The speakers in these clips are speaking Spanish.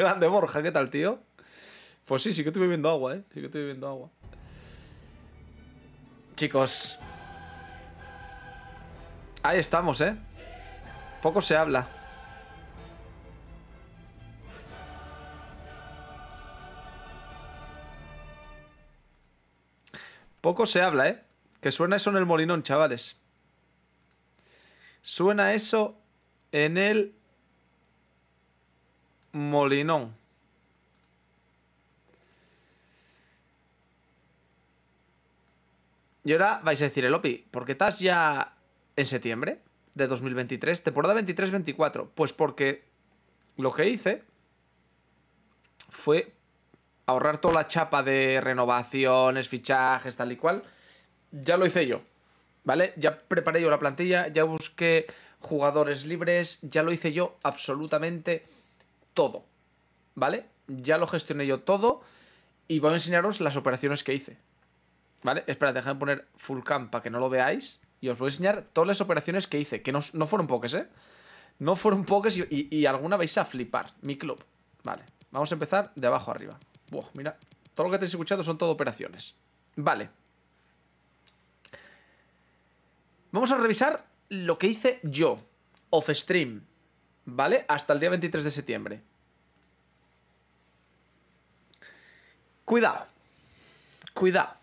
Grande Borja, ¿qué tal, tío? Pues sí, sí que estoy bebiendo agua, ¿eh? Sí que estoy bebiendo agua. Chicos. Ahí estamos, ¿eh? Poco se habla. Poco se habla, ¿eh? Que suena eso en el molinón, chavales. Suena eso en el Molinón. Y ahora vais a decir, Elopi, ¿por qué estás ya en septiembre de 2023? ¿Te Temporada 23-24. Pues porque lo que hice fue ahorrar toda la chapa de renovaciones, fichajes, tal y cual. Ya lo hice yo, ¿vale? Ya preparé yo la plantilla, ya busqué jugadores libres, ya lo hice yo absolutamente todo, ¿vale? Ya lo gestioné yo todo y voy a enseñaros las operaciones que hice, ¿vale? Espera, déjame poner full camp para que no lo veáis y os voy a enseñar todas las operaciones que hice, que no, fueron pocas, ¿eh? No fueron pocas y, alguna vais a flipar, mi club, ¿vale? Vamos a empezar de abajo arriba. Buah, mira, todo lo que tenéis escuchado son todo operaciones. Vale. Vamos a revisar lo que hice yo, off stream, ¿vale? Hasta el día 23 de septiembre. Cuidado. Cuidado.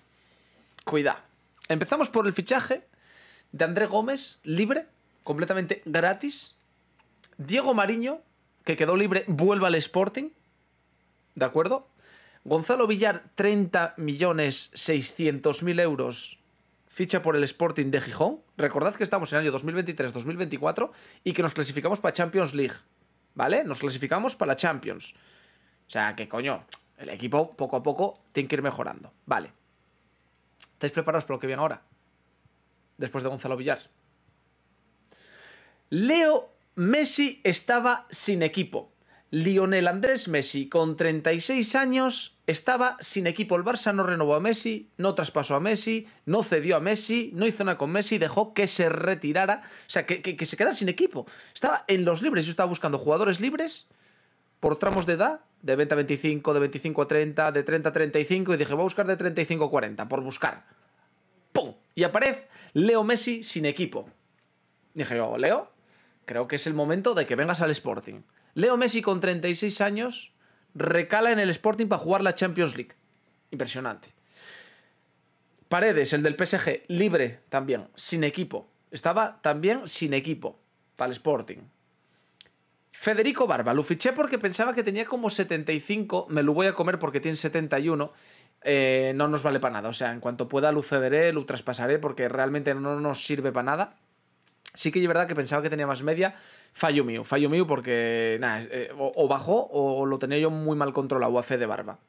Cuidado. Empezamos por el fichaje de André Gómez, libre, completamente gratis. Diego Mariño, que quedó libre, vuelve al Sporting. ¿De acuerdo? Gonzalo Villar, 30.600.000 euros. Ficha por el Sporting de Gijón. Recordad que estamos en el año 2023-2024 y que nos clasificamos para Champions League. ¿Vale? Nos clasificamos para la Champions. O sea, que coño, el equipo poco a poco tiene que ir mejorando. Vale. ¿Estáis preparados para lo que viene ahora? Después de Gonzalo Villar. Leo Messi estaba sin equipo. Lionel Andrés Messi, con 36 años, estaba sin equipo. El Barça no renovó a Messi, no traspasó a Messi, no cedió a Messi, no hizo nada con Messi, dejó que se retirara, o sea, que, que se quedara sin equipo. Estaba en los libres, yo estaba buscando jugadores libres por tramos de edad, de 20 a 25, de 25 a 30, de 30 a 35, y dije, voy a buscar de 35 a 40, por buscar. ¡Pum! Y aparece Leo Messi sin equipo. dije Leo, creo que es el momento de que vengas al Sporting. Leo Messi con 36 años recala en el Sporting para jugar la Champions League. Impresionante. Paredes, el del PSG, libre también, sin equipo. Estaba también sin equipo para el Sporting. Federico Barba, lo fiché porque pensaba que tenía como 75, me lo voy a comer porque tiene 71. Eh, no nos vale para nada, o sea, en cuanto pueda lo cederé, lo traspasaré porque realmente no nos sirve para nada. Sí que es verdad que pensaba que tenía más media. Fallo mío, fallo mío porque nada, eh, o, bajó o lo tenía yo muy mal controlado a fe de barba.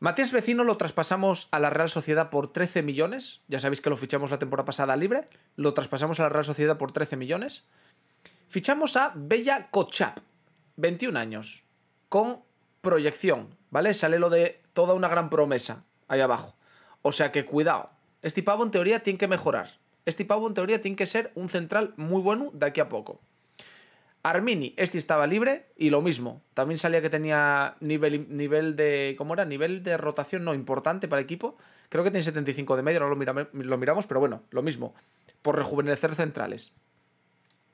Matías Vecino lo traspasamos a la Real Sociedad por 13 millones. Ya sabéis que lo fichamos la temporada pasada libre. Lo traspasamos a la Real Sociedad por 13 millones. Fichamos a Bella Kochap, 21 años, con proyección, ¿vale? Sale lo de toda una gran promesa ahí abajo. O sea que cuidado. Este pavo en teoría tiene que mejorar. Este pavo en teoría tiene que ser un central muy bueno de aquí a poco. Armini, este estaba libre y lo mismo. También salía que tenía nivel, nivel de. ¿Cómo era? Nivel de rotación no importante para el equipo. Creo que tiene 75 de medio, ahora lo, lo miramos, pero bueno, lo mismo. Por rejuvenecer centrales.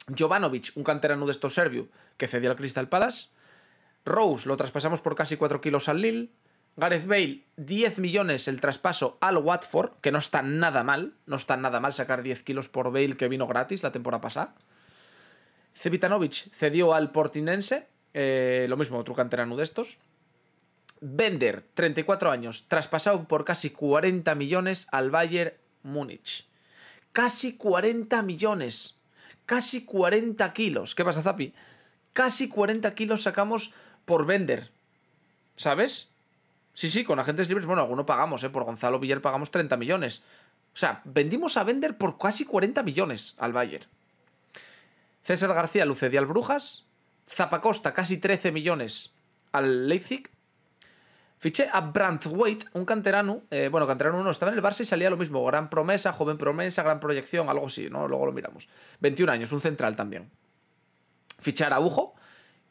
Jovanovic, un canterano de estos serbio, que cedió al Crystal Palace. Rose lo traspasamos por casi 4 kilos al Lille. Gareth Bale, 10 millones el traspaso al Watford, que no está nada mal. No está nada mal sacar 10 kilos por Bale, que vino gratis la temporada pasada. Cevitanovic cedió al Portinense, eh, lo mismo, otro canterano de estos. Bender, 34 años, traspasado por casi 40 millones al Bayern Múnich. Casi 40 millones casi 40 kilos. ¿Qué pasa, Zapi? Casi 40 kilos sacamos por vender. ¿Sabes? Sí, sí, con agentes libres, bueno, alguno pagamos, ¿eh? Por Gonzalo Villar pagamos 30 millones. O sea, vendimos a vender por casi 40 millones al Bayern. César García Lucedial Brujas. Zapacosta, casi 13 millones al Leipzig. Fiché a Branthwaite, un canterano, eh, bueno, canterano no estaba en el Barça y salía lo mismo, gran promesa, joven promesa, gran proyección, algo así, ¿no? Luego lo miramos. 21 años, un central también. fichar a Araujo,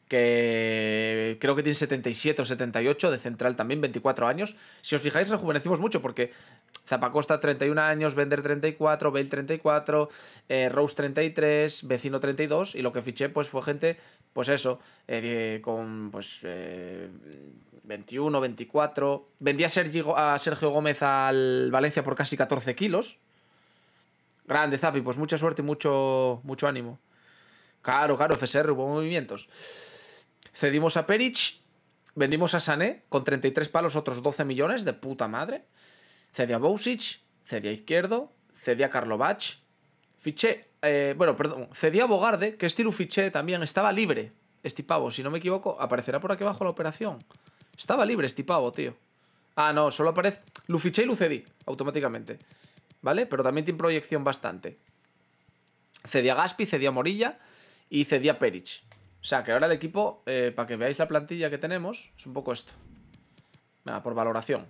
que creo que tiene 77 o 78 de central también, 24 años. Si os fijáis, rejuvenecimos mucho porque Zapacosta 31 años, Bender 34, Bale 34, eh, Rose 33, Vecino 32 y lo que fiché pues fue gente, pues eso, eh, con pues 21, 24. Vendí a Sergio, Gómez al Valencia por casi 14 kilos. Grande, Zapi, pues mucha suerte y mucho, mucho ánimo. Claro, claro, FSR, hubo movimientos. Cedimos a Perich, vendimos a Sané con 33 palos otros 12 millones de puta madre. Cedia a Bousic, Izquierdo, cedia a Fiché, eh, bueno, perdón, cedí Bogarde, que estilo fiché también, estaba libre. Estipavo, si no me equivoco, aparecerá por aquí abajo la operación. Estaba libre Estipavo, tío. Ah, no, solo aparece... Lo y Lucedí, automáticamente. ¿Vale? Pero también tiene proyección bastante. Cedí Gaspi, cedí Morilla y cedí a Perich. O sea, que ahora el equipo, eh, para que veáis la plantilla que tenemos, es un poco esto. Nada, por valoración.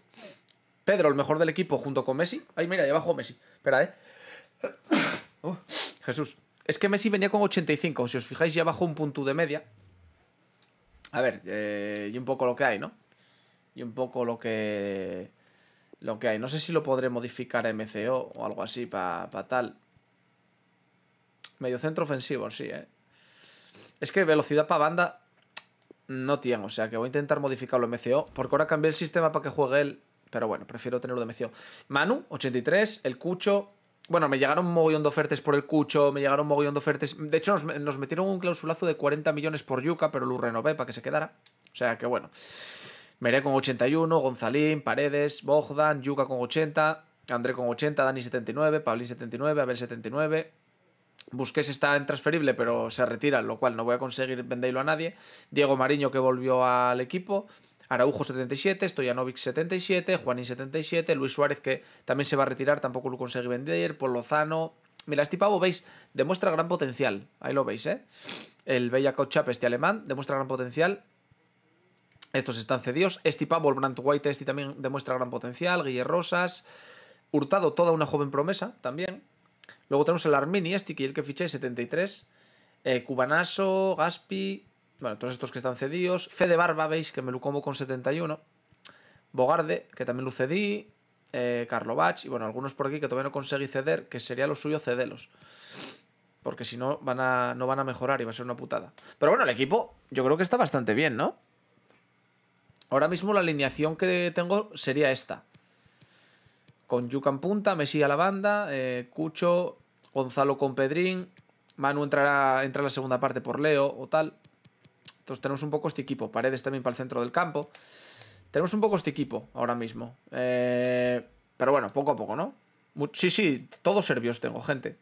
Pedro, el mejor del equipo, junto con Messi. Ay, mira, ya abajo Messi. Espera, ¿eh? Oh, Jesús. Es que Messi venía con 85. Si os fijáis, ya bajó un punto de media. A ver, eh, y un poco lo que hay, ¿no? Y un poco lo que... Lo que hay. No sé si lo podré modificar a MCO o algo así para tal. Medio centro ofensivo, sí, ¿eh? Es que velocidad para banda no tiene, o sea que voy a intentar modificarlo en MCO, porque ahora cambié el sistema para que juegue él, pero bueno, prefiero tenerlo de MCO. Manu, 83, el Cucho... Bueno, me llegaron mogollón de ofertas por el Cucho, me llegaron mogollón de ofertas... De hecho, nos, metieron un clausulazo de 40 millones por Yuca, pero lo renové para que se quedara. O sea que bueno. Mere con 81, Gonzalín, Paredes, Bogdan, Yuca con 80, André con 80, Dani 79, Pablín 79, Abel 79... Busqués está transferible, pero se retira, lo cual no voy a conseguir venderlo a nadie. Diego Mariño, que volvió al equipo. Araujo 77, Stojanovic 77, Juanín 77, Luis Suárez, que también se va a retirar, tampoco lo conseguí vender. Por Lozano. Mira, este pavo, veis, demuestra gran potencial. Ahí lo veis, ¿eh? El Bellaco Chap, este alemán, demuestra gran potencial. Estos están cedidos. Este pavo, el Brandt White, este también demuestra gran potencial. Guille Rosas. Hurtado, toda una joven promesa, también. Luego tenemos el Armini, este que el que fiché, 73. Eh, Cubanaso, Gaspi. Bueno, todos estos que están cedidos. Fede Barba, veis que me lo como con 71. Bogarde, que también lo cedí. Eh, Bach, y bueno, algunos por aquí que todavía no conseguí ceder, que sería lo suyo cederlos. Porque si no, van a, no van a mejorar y va a ser una putada. Pero bueno, el equipo yo creo que está bastante bien, ¿no? Ahora mismo la alineación que tengo sería esta con Yucan Punta, Messi a la banda, eh, Cucho, Gonzalo con Pedrín, Manu entrará, entra en la segunda parte por Leo o tal. Entonces tenemos un poco este equipo, Paredes también para el centro del campo. Tenemos un poco este equipo ahora mismo. Eh, pero bueno, poco a poco, ¿no? Sí, sí, todos serbios tengo, gente.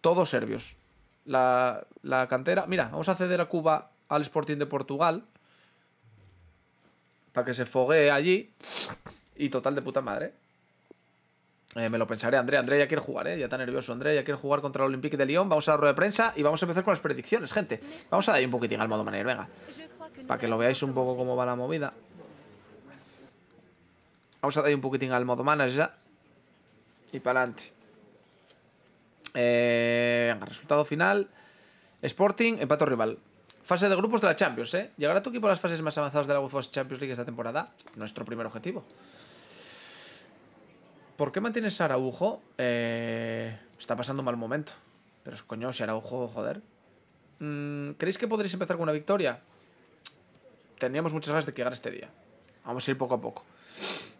Todos serbios. La, la cantera. Mira, vamos a ceder a Cuba al Sporting de Portugal. Para que se foguee allí. Y total de puta madre. Eh, me lo pensaré, Andrea Andrea ya quiere jugar, ¿eh? Ya está nervioso, Andrea Ya quiere jugar contra el Olympique de Lyon. Vamos a la rueda de prensa y vamos a empezar con las predicciones, gente. Vamos a dar un poquitín al modo manager, venga. Para que lo veáis un poco cómo va la movida. Vamos a dar un poquitín al modo manager ya. Y para adelante. Eh, venga, resultado final. Sporting, empate rival. Fase de grupos de la Champions, ¿eh? Llegará tu equipo a las fases más avanzadas de la UEFA Champions League esta temporada. Nuestro primer objetivo. ¿Por qué mantienes a Araujo? Eh, está pasando un mal momento. Pero coño, si Araujo, joder. Mm, ¿Creéis que podréis empezar con una victoria? Teníamos muchas ganas de llegar este día. Vamos a ir poco a poco.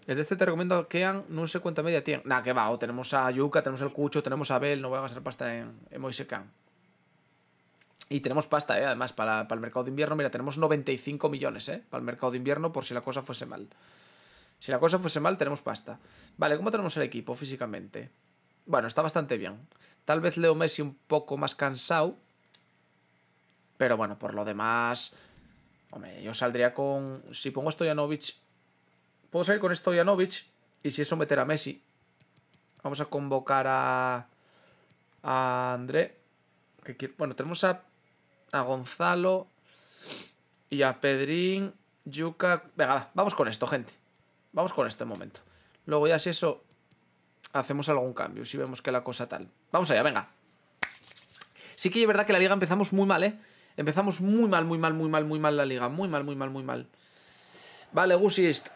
El DC te recomiendo que Kean. no sé cuánta media tiene. Nah, que va. tenemos a Yuka, tenemos el Cucho, tenemos a Abel. No voy a gastar pasta en, en Y tenemos pasta, ¿eh? además, para, para el mercado de invierno. Mira, tenemos 95 millones ¿eh? para el mercado de invierno por si la cosa fuese mal. Si la cosa fuese mal, tenemos pasta. Vale, ¿cómo tenemos el equipo físicamente? Bueno, está bastante bien. Tal vez Leo Messi un poco más cansado. Pero bueno, por lo demás... Hombre, yo saldría con... Si pongo Stojanovic... Puedo salir con Stojanovic. Y si eso meter a Messi. Vamos a convocar a... A André. Que Bueno, tenemos a... A Gonzalo. Y a Pedrín. Yuka... Venga, vamos con esto, gente. Vamos con esto de momento. Luego ya si eso hacemos algún cambio, si vemos que la cosa tal. Vamos allá, venga. Sí que es verdad que la liga empezamos muy mal, ¿eh? Empezamos muy mal, muy mal, muy mal, muy mal la liga. Muy mal, muy mal, muy mal. Vale, Gusist.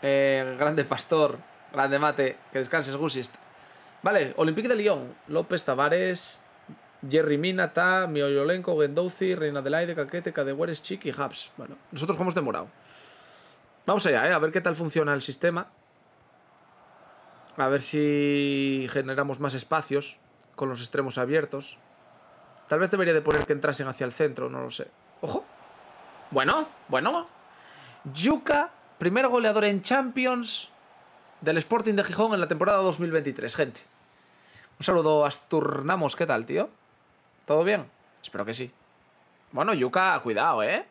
Eh, grande Pastor. Grande Mate. Que descanses, Gusist. Vale, Olympique de Lyon. López Tavares. Jerry Mina, Ta, Mioyolenko, Gendouzi, Reina Adelaide, Caquete, Cadegueres, Chiqui, Hubs. Bueno, nosotros como de demorado. Vamos allá, ¿eh? a ver qué tal funciona el sistema. A ver si generamos más espacios con los extremos abiertos. Tal vez debería de poner que entrasen hacia el centro, no lo sé. ¡Ojo! Bueno, bueno. Yuka, primer goleador en Champions del Sporting de Gijón en la temporada 2023, gente. Un saludo a Asturnamos, ¿qué tal, tío? ¿Todo bien? Espero que sí. Bueno, Yuka, cuidado, ¿eh?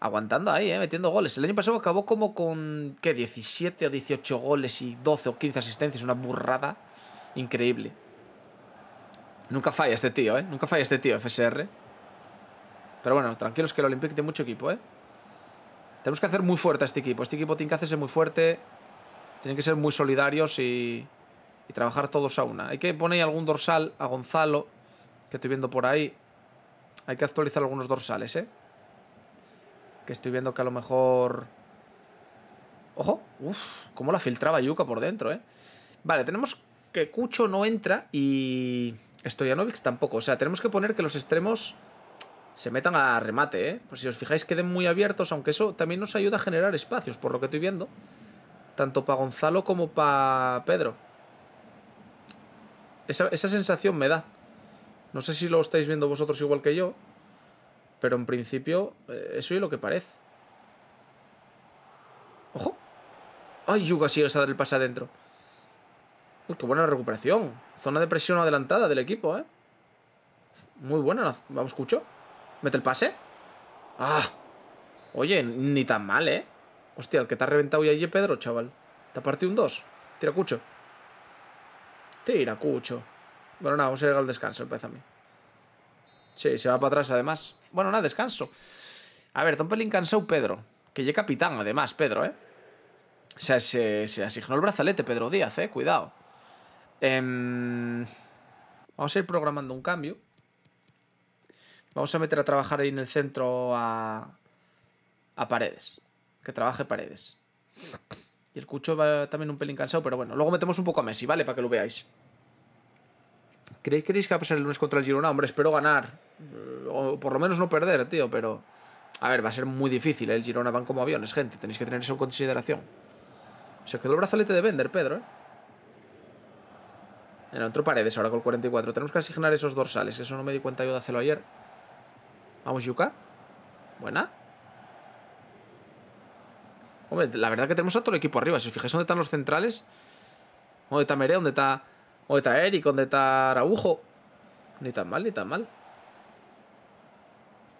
aguantando ahí, ¿eh? metiendo goles. El año pasado acabó como con, ¿qué? 17 o 18 goles y 12 o 15 asistencias, una burrada increíble. Nunca falla este tío, ¿eh? Nunca falla este tío, FSR. Pero bueno, tranquilos que el Olympique tiene mucho equipo, ¿eh? Tenemos que hacer muy fuerte a este equipo. Este equipo tiene que hacerse muy fuerte. Tienen que ser muy solidarios y, y trabajar todos a una. Hay que poner algún dorsal a Gonzalo, que estoy viendo por ahí. Hay que actualizar algunos dorsales, ¿eh? que estoy viendo que a lo mejor... ¡Ojo! ¡Uf! Cómo la filtraba Yuca por dentro, ¿eh? Vale, tenemos que Cucho no entra y... Stojanovic tampoco. O sea, tenemos que poner que los extremos se metan a remate, ¿eh? Por si os fijáis queden muy abiertos, aunque eso también nos ayuda a generar espacios, por lo que estoy viendo. Tanto para Gonzalo como para Pedro. esa sensación me da. No sé si lo estáis viendo vosotros igual que yo. Pero en principio, eh, eso es lo que parece. ¡Ojo! ¡Ay, Yuga sigue a dar el pase adentro! ¡Uy, qué buena recuperación! Zona de presión adelantada del equipo, ¿eh? Muy buena. Vamos, Cucho. Mete el pase. ¡Ah! Oye, ni tan mal, ¿eh? Hostia, el que te ha reventado ya allí, Pedro, chaval. Te ha partido un 2. Tira cucho. Tira cucho. Bueno, nada, vamos a llegar al descanso, el pez a mí. Sí, se va para atrás además. Bueno, nada, descanso. A ver, está un pelín cansado Pedro. Que llega capitán, además, Pedro, ¿eh? O sea, se, asignó el brazalete Pedro Díaz, ¿eh? Cuidado. Em, vamos a ir programando un cambio. Vamos a meter a trabajar ahí en el centro a, a Paredes. Que trabaje Paredes. Y el Cucho va también un pelín cansado, pero bueno. Luego metemos un poco a Messi, ¿vale? Para que lo veáis. ¿Creéis, que va a pasar el lunes contra el Girona? Hombre, espero ganar. Eh, o por lo menos no perder, tío, pero... A ver, va a ser muy difícil. ¿eh? El Girona van como aviones, gente. Tenéis que tener eso en consideración. Se quedó el brazalete de vender, Pedro, ¿eh? En otro paredes ahora con el 44. Tenemos que asignar esos dorsales. Eso no me di cuenta yo de hacerlo ayer. Vamos, Yuka. Buena. Hombre, la verdad que tenemos a todo el equipo arriba. Si os fijáis dónde están los centrales. ¿Dónde está Mere? ¿Dónde está ¿Dónde está Eric? ¿Dónde está Araujo? Ni tan mal, ni tan mal.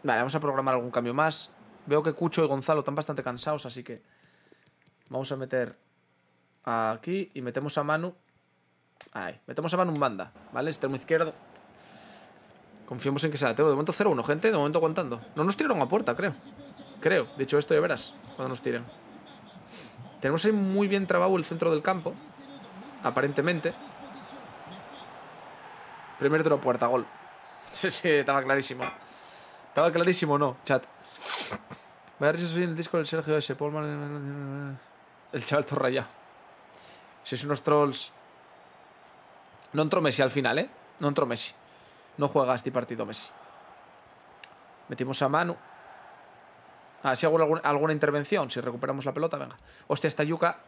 Vale, vamos a programar algún cambio más. Veo que Cucho y Gonzalo están bastante cansados, así que... Vamos a meter aquí y metemos a Manu. Ahí, metemos a Manu un banda, ¿vale? Extremo izquierdo. Confiemos en que sea tengo. De momento 0-1, gente. De momento aguantando. No nos tiraron a puerta, creo. Creo. Dicho esto, ya verás cuando nos tiren. Tenemos ahí muy bien trabado el centro del campo. Aparentemente. Primer la puerta, gol. Sí, sí, estaba clarísimo. Estaba clarísimo, no, chat. Voy a soy en el disco del Sergio S. El chaval torraya. Si es unos trolls. No entró Messi al final, ¿eh? No entró Messi. No juega este partido Messi. Metimos a Manu. ver ah, si hago alguna, alguna, intervención, si recuperamos la pelota, venga. Hostia, esta yuca.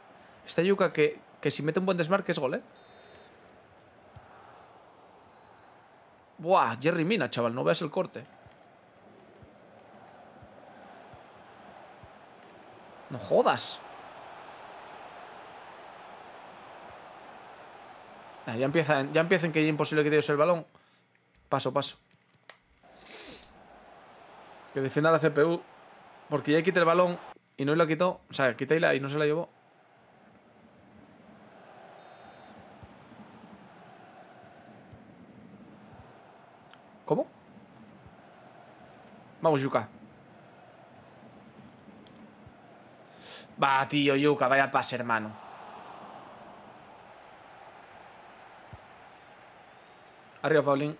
Esta yuca que, que si mete un buen desmarque es gol, ¿eh? Buah, Jerry Mina, chaval, no veas el corte. No jodas. Ah, ya empiezan, ya empiezan que es imposible que te el balón. Paso, paso. Que defienda la CPU. Porque ya quita el balón y no la quitó. O sea, quita y no se la llevó. ¿Cómo? Vamos, Yuka. Va, tío, Yuca vaya pase, hermano. Arriba, Paulín.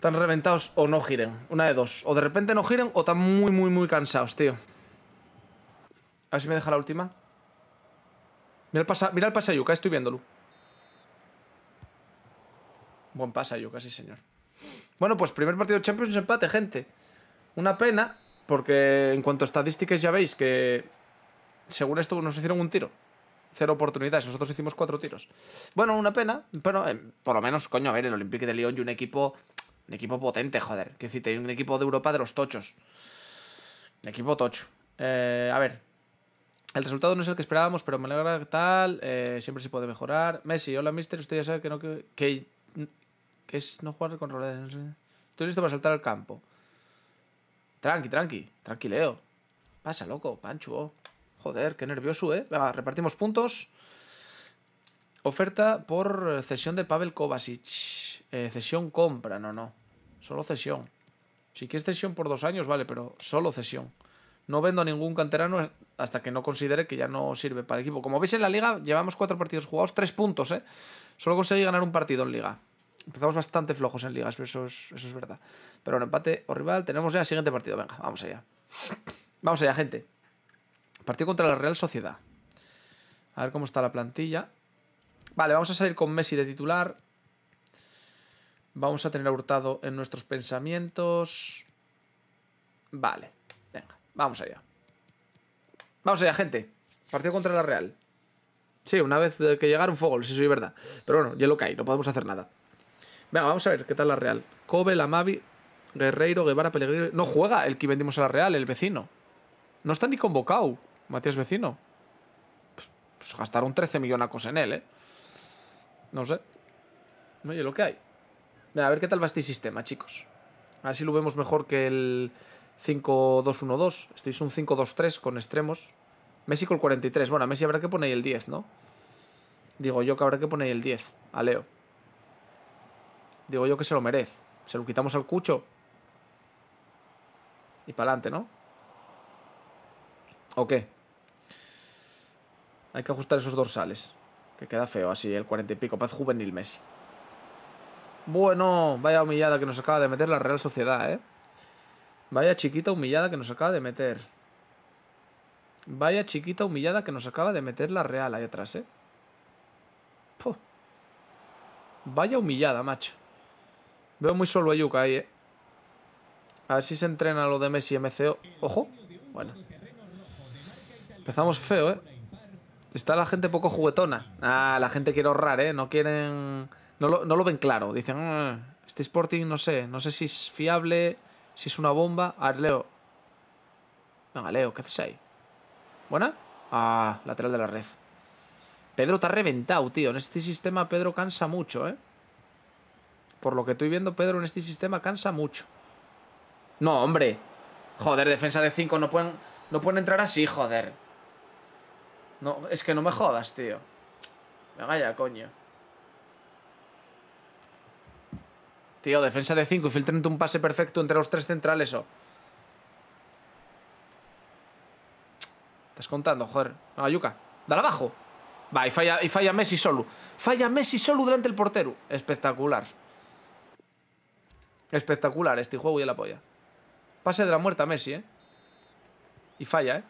Están reventados o no giren. Una de dos. O de repente no giren o están muy, muy, muy cansados, tío. A ver si me deja la última. Mira el, pasa, mira pase a Yuka, estoy viéndolo. Buen pase a Yuka, sí, señor. Bueno, pues primer partido de Champions empate, gente. Una pena, porque en cuanto a estadísticas ya veis que... Según esto nos hicieron un tiro. Cero oportunidades, nosotros hicimos cuatro tiros. Bueno, una pena, pero eh, por lo menos, coño, a ver, el Olympique de Lyon y un equipo un equipo potente, joder. Que decir, un equipo de Europa de los tochos. Un equipo tocho. Eh, a ver. El resultado no es el que esperábamos, pero me alegra tal. Eh, siempre se puede mejorar. Messi, hola, mister. Usted ya sabe que no. Que, que, es no jugar con roles. Estoy listo para saltar al campo. Tranqui, tranqui. Tranquileo. Pasa, loco. Pancho. Joder, qué nervioso, ¿eh? Venga, repartimos puntos. Oferta por eh, cesión de Pavel Kovacic. cesión compra, no, no. Solo cesión. Si quieres cesión por dos años, vale, pero solo cesión. No vendo a ningún canterano hasta que no considere que ya no sirve para el equipo. Como veis en la liga, llevamos cuatro partidos jugados, tres puntos, ¿eh? Solo conseguí ganar un partido en liga. Empezamos bastante flojos en ligas, eso es, eso es verdad. Pero bueno, empate o rival, tenemos ya el siguiente partido. Venga, vamos allá. Vamos allá, gente. Partido contra la Real Sociedad. A ver cómo está la plantilla. Vale, vamos a salir con Messi de titular. Vamos a tener a Hurtado en nuestros pensamientos. Vale. Venga, vamos allá. Vamos allá, gente. Partido contra la Real. Sí, una vez eh, que llegaron fuego, si soy verdad. Pero bueno, ya lo que hay, no podemos hacer nada. Venga, vamos a ver qué tal la Real. Kobe, la Mavi, Guerreiro, Guevara, Pellegrini. No juega el que vendimos a la Real, el vecino. No está ni convocado, Matías Vecino. Pues, pues gastaron 13 millonacos en él, ¿eh? No sé. Oye, lo que hay a ver qué tal va este sistema, chicos. Así si lo vemos mejor que el 5-2-1-2. Este es un 5-2-3 con extremos. Messi con el 43. Bueno, a Messi habrá que poner el 10, ¿no? Digo yo que habrá que poner el 10 a Leo. Digo yo que se lo merece. Se lo quitamos al cucho. Y para adelante, ¿no? ¿O qué? Hay que ajustar esos dorsales. Que queda feo así, el 40 y pico. Paz juvenil Messi. Bueno, vaya humillada que nos acaba de meter la Real Sociedad, ¿eh? Vaya chiquita humillada que nos acaba de meter. Vaya chiquita humillada que nos acaba de meter la Real ahí atrás, ¿eh? Vaya humillada, macho. Veo muy solo a Yuka ahí, ¿eh? A ver si se entrena lo de Messi MCO. ¡Ojo! Bueno. Empezamos feo, ¿eh? Está la gente poco juguetona. Ah, la gente quiere ahorrar, ¿eh? No quieren no lo, no lo ven claro. Dicen, ah, este Sporting no sé, no sé si es fiable, si es una bomba. A ver, Leo. Venga, Leo, ¿qué haces ahí? ¿Buena? Ah, lateral de la red. Pedro está reventado, tío. En este sistema Pedro cansa mucho, ¿eh? Por lo que estoy viendo, Pedro en este sistema cansa mucho. No, hombre. Joder, defensa de 5 no pueden, no pueden entrar así, joder. No, es que no me jodas, tío. Venga ya, coño. Tío, defensa de 5 y filtrante un pase perfecto entre los tres centrales, o. Estás contando, joder. No, Yuka. Dale abajo. Va, y falla, y falla Messi solo. Falla Messi solo durante el portero. Espectacular. Espectacular este juego y la polla. Pase de la muerta Messi, ¿eh? Y falla, ¿eh?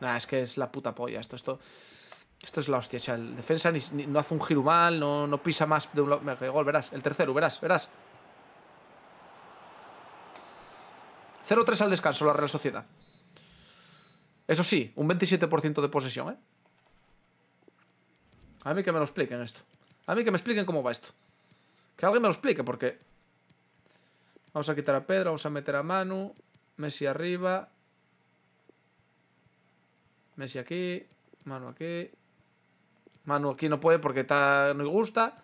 Nah, es que es la puta polla esto, esto... Esto es la hostia, el defensa no hace un giro mal, no, pisa más de un Gol, verás, el tercero, verás, verás. 0-3 al descanso la Real Sociedad. Eso sí, un 27% de posesión, ¿eh? A mí que me lo expliquen esto. A mí que me expliquen cómo va esto. Que alguien me lo explique, porque... Vamos a quitar a Pedro, vamos a meter a Manu. Messi arriba. Messi aquí. Manu aquí. Manu aquí no puede porque está, no le gusta.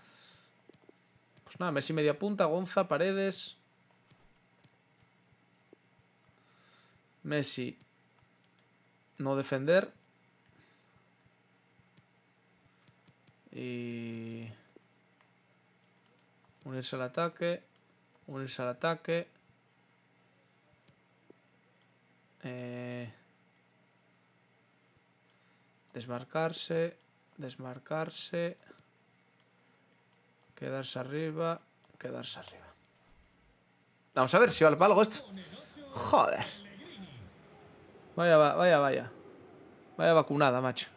Pues nada, Messi media punta, Gonza, Paredes. Messi. No defender. Y... Unirse al ataque. Unirse al ataque. Eh... Desmarcarse desmarcarse, quedarse arriba, quedarse arriba. Vamos a ver si vale algo esto. Joder. Vaya, vaya, vaya. Vaya vacunada, macho.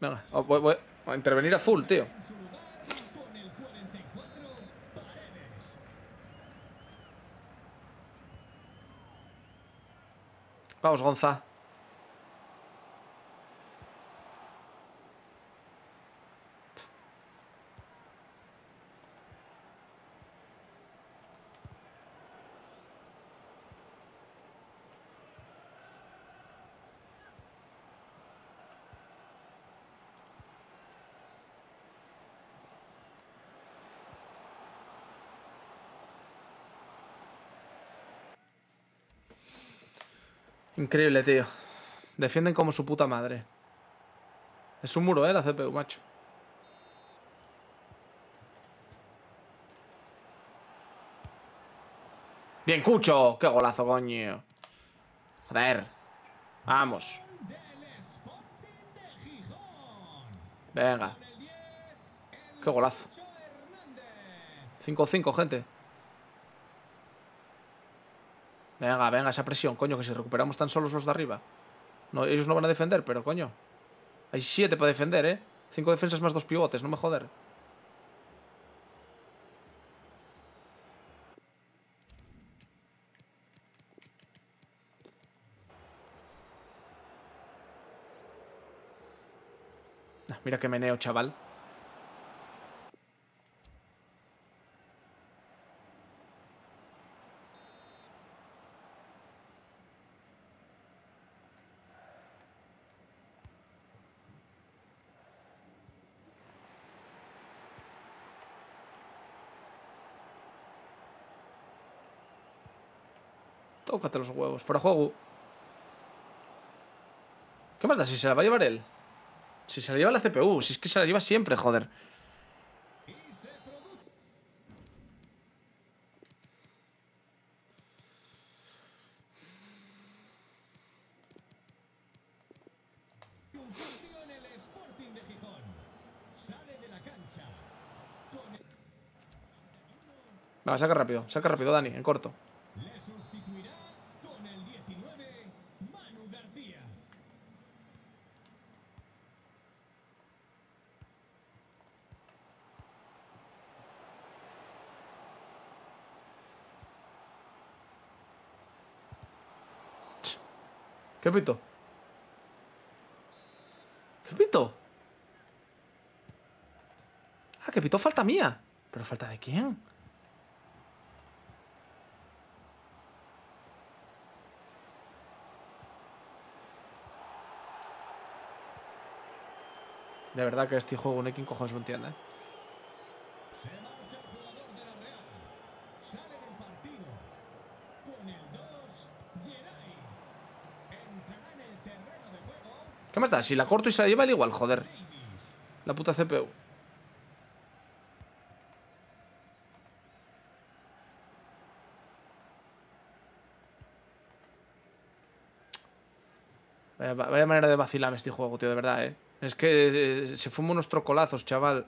Venga, oh, voy, a intervenir a full, tío. Vamos, Gonza. Increíble, tío. Defienden como su puta madre. Es un muro, eh, la CPU, macho. ¡Bien, Cucho! ¡Qué golazo, coño! Joder. Vamos. Venga. ¡Qué golazo! 5-5, gente. Venga, venga, esa presión, coño, que si recuperamos tan solos los de arriba. No, ellos no van a defender, pero coño. Hay siete para defender, ¿eh? Cinco defensas más dos pivotes, no me joder. Ah, mira que meneo, chaval. Tócate los huevos. Fuera juego. ¿Qué más da si se la va a llevar él? Si se la lleva la CPU. Si es que se la lleva siempre, joder. Vale, saca rápido, saca rápido, Dani, en corto. Repito. Repito. Ah, que pito falta mía. ¿Pero falta de quién? De verdad que este juego quien cojones lo entiende. ¿eh? Se marcha el jugador de la Real. Sale del partido. Con el 2, ¿Qué más da? Si la corto y se la lleva, el igual, joder. La puta CPU. Vaya, manera de vacilarme este juego, tío, de verdad, eh. Es que se fumó unos trocolazos, chaval.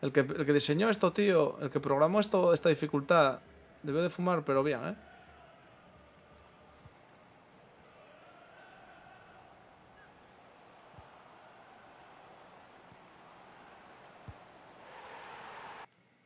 El que, diseñó esto, tío, el que programó esto, esta dificultad, Debe de fumar, pero bien, eh.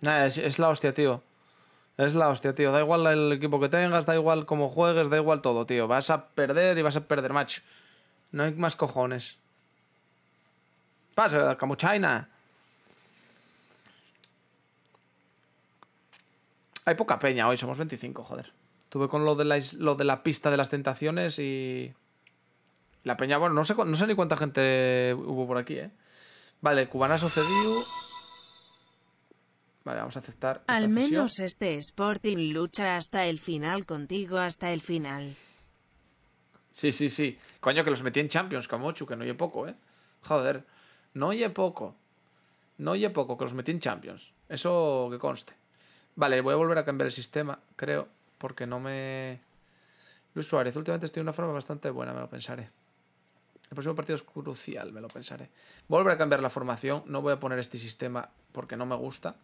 Nah, es, la hostia, tío. Es la hostia, tío. Da igual el equipo que tengas, da igual cómo juegues, da igual todo, tío. Vas a perder y vas a perder, macho. No hay más cojones. Pasa, la China. Hay poca peña hoy, somos 25, joder. Tuve con lo de la, lo de la pista de las tentaciones y... La peña, bueno, no sé, no sé ni cuánta gente hubo por aquí, ¿eh? Vale, cubana sucedió... Vale, vamos a aceptar. Al menos este Sporting lucha hasta el final contigo, hasta el final. Sí, sí, sí. Coño, que los metí en Champions, Camocho, que no oye poco, ¿eh? Joder, no oye poco. No oye poco, que los metí en Champions. Eso que conste. Vale, voy a volver a cambiar el sistema, creo, porque no me... Luis Suárez, últimamente estoy en una forma bastante buena, me lo pensaré. El próximo partido es crucial, me lo pensaré. Voy volver a cambiar la formación, no voy a poner este sistema porque no me gusta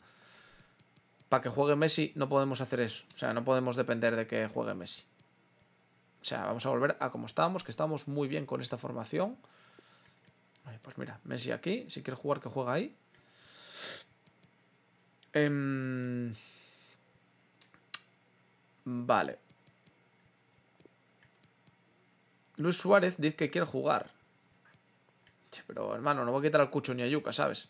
para que juegue Messi no podemos hacer eso. O sea, no podemos depender de que juegue Messi. O sea, vamos a volver a como estábamos, que estamos muy bien con esta formación. Pues mira, Messi aquí. Si quiere jugar, que juega ahí. Em, vale. Luis Suárez dice que quiere jugar. Pero hermano, no voy a quitar al cucho ni a Yuca, ¿sabes?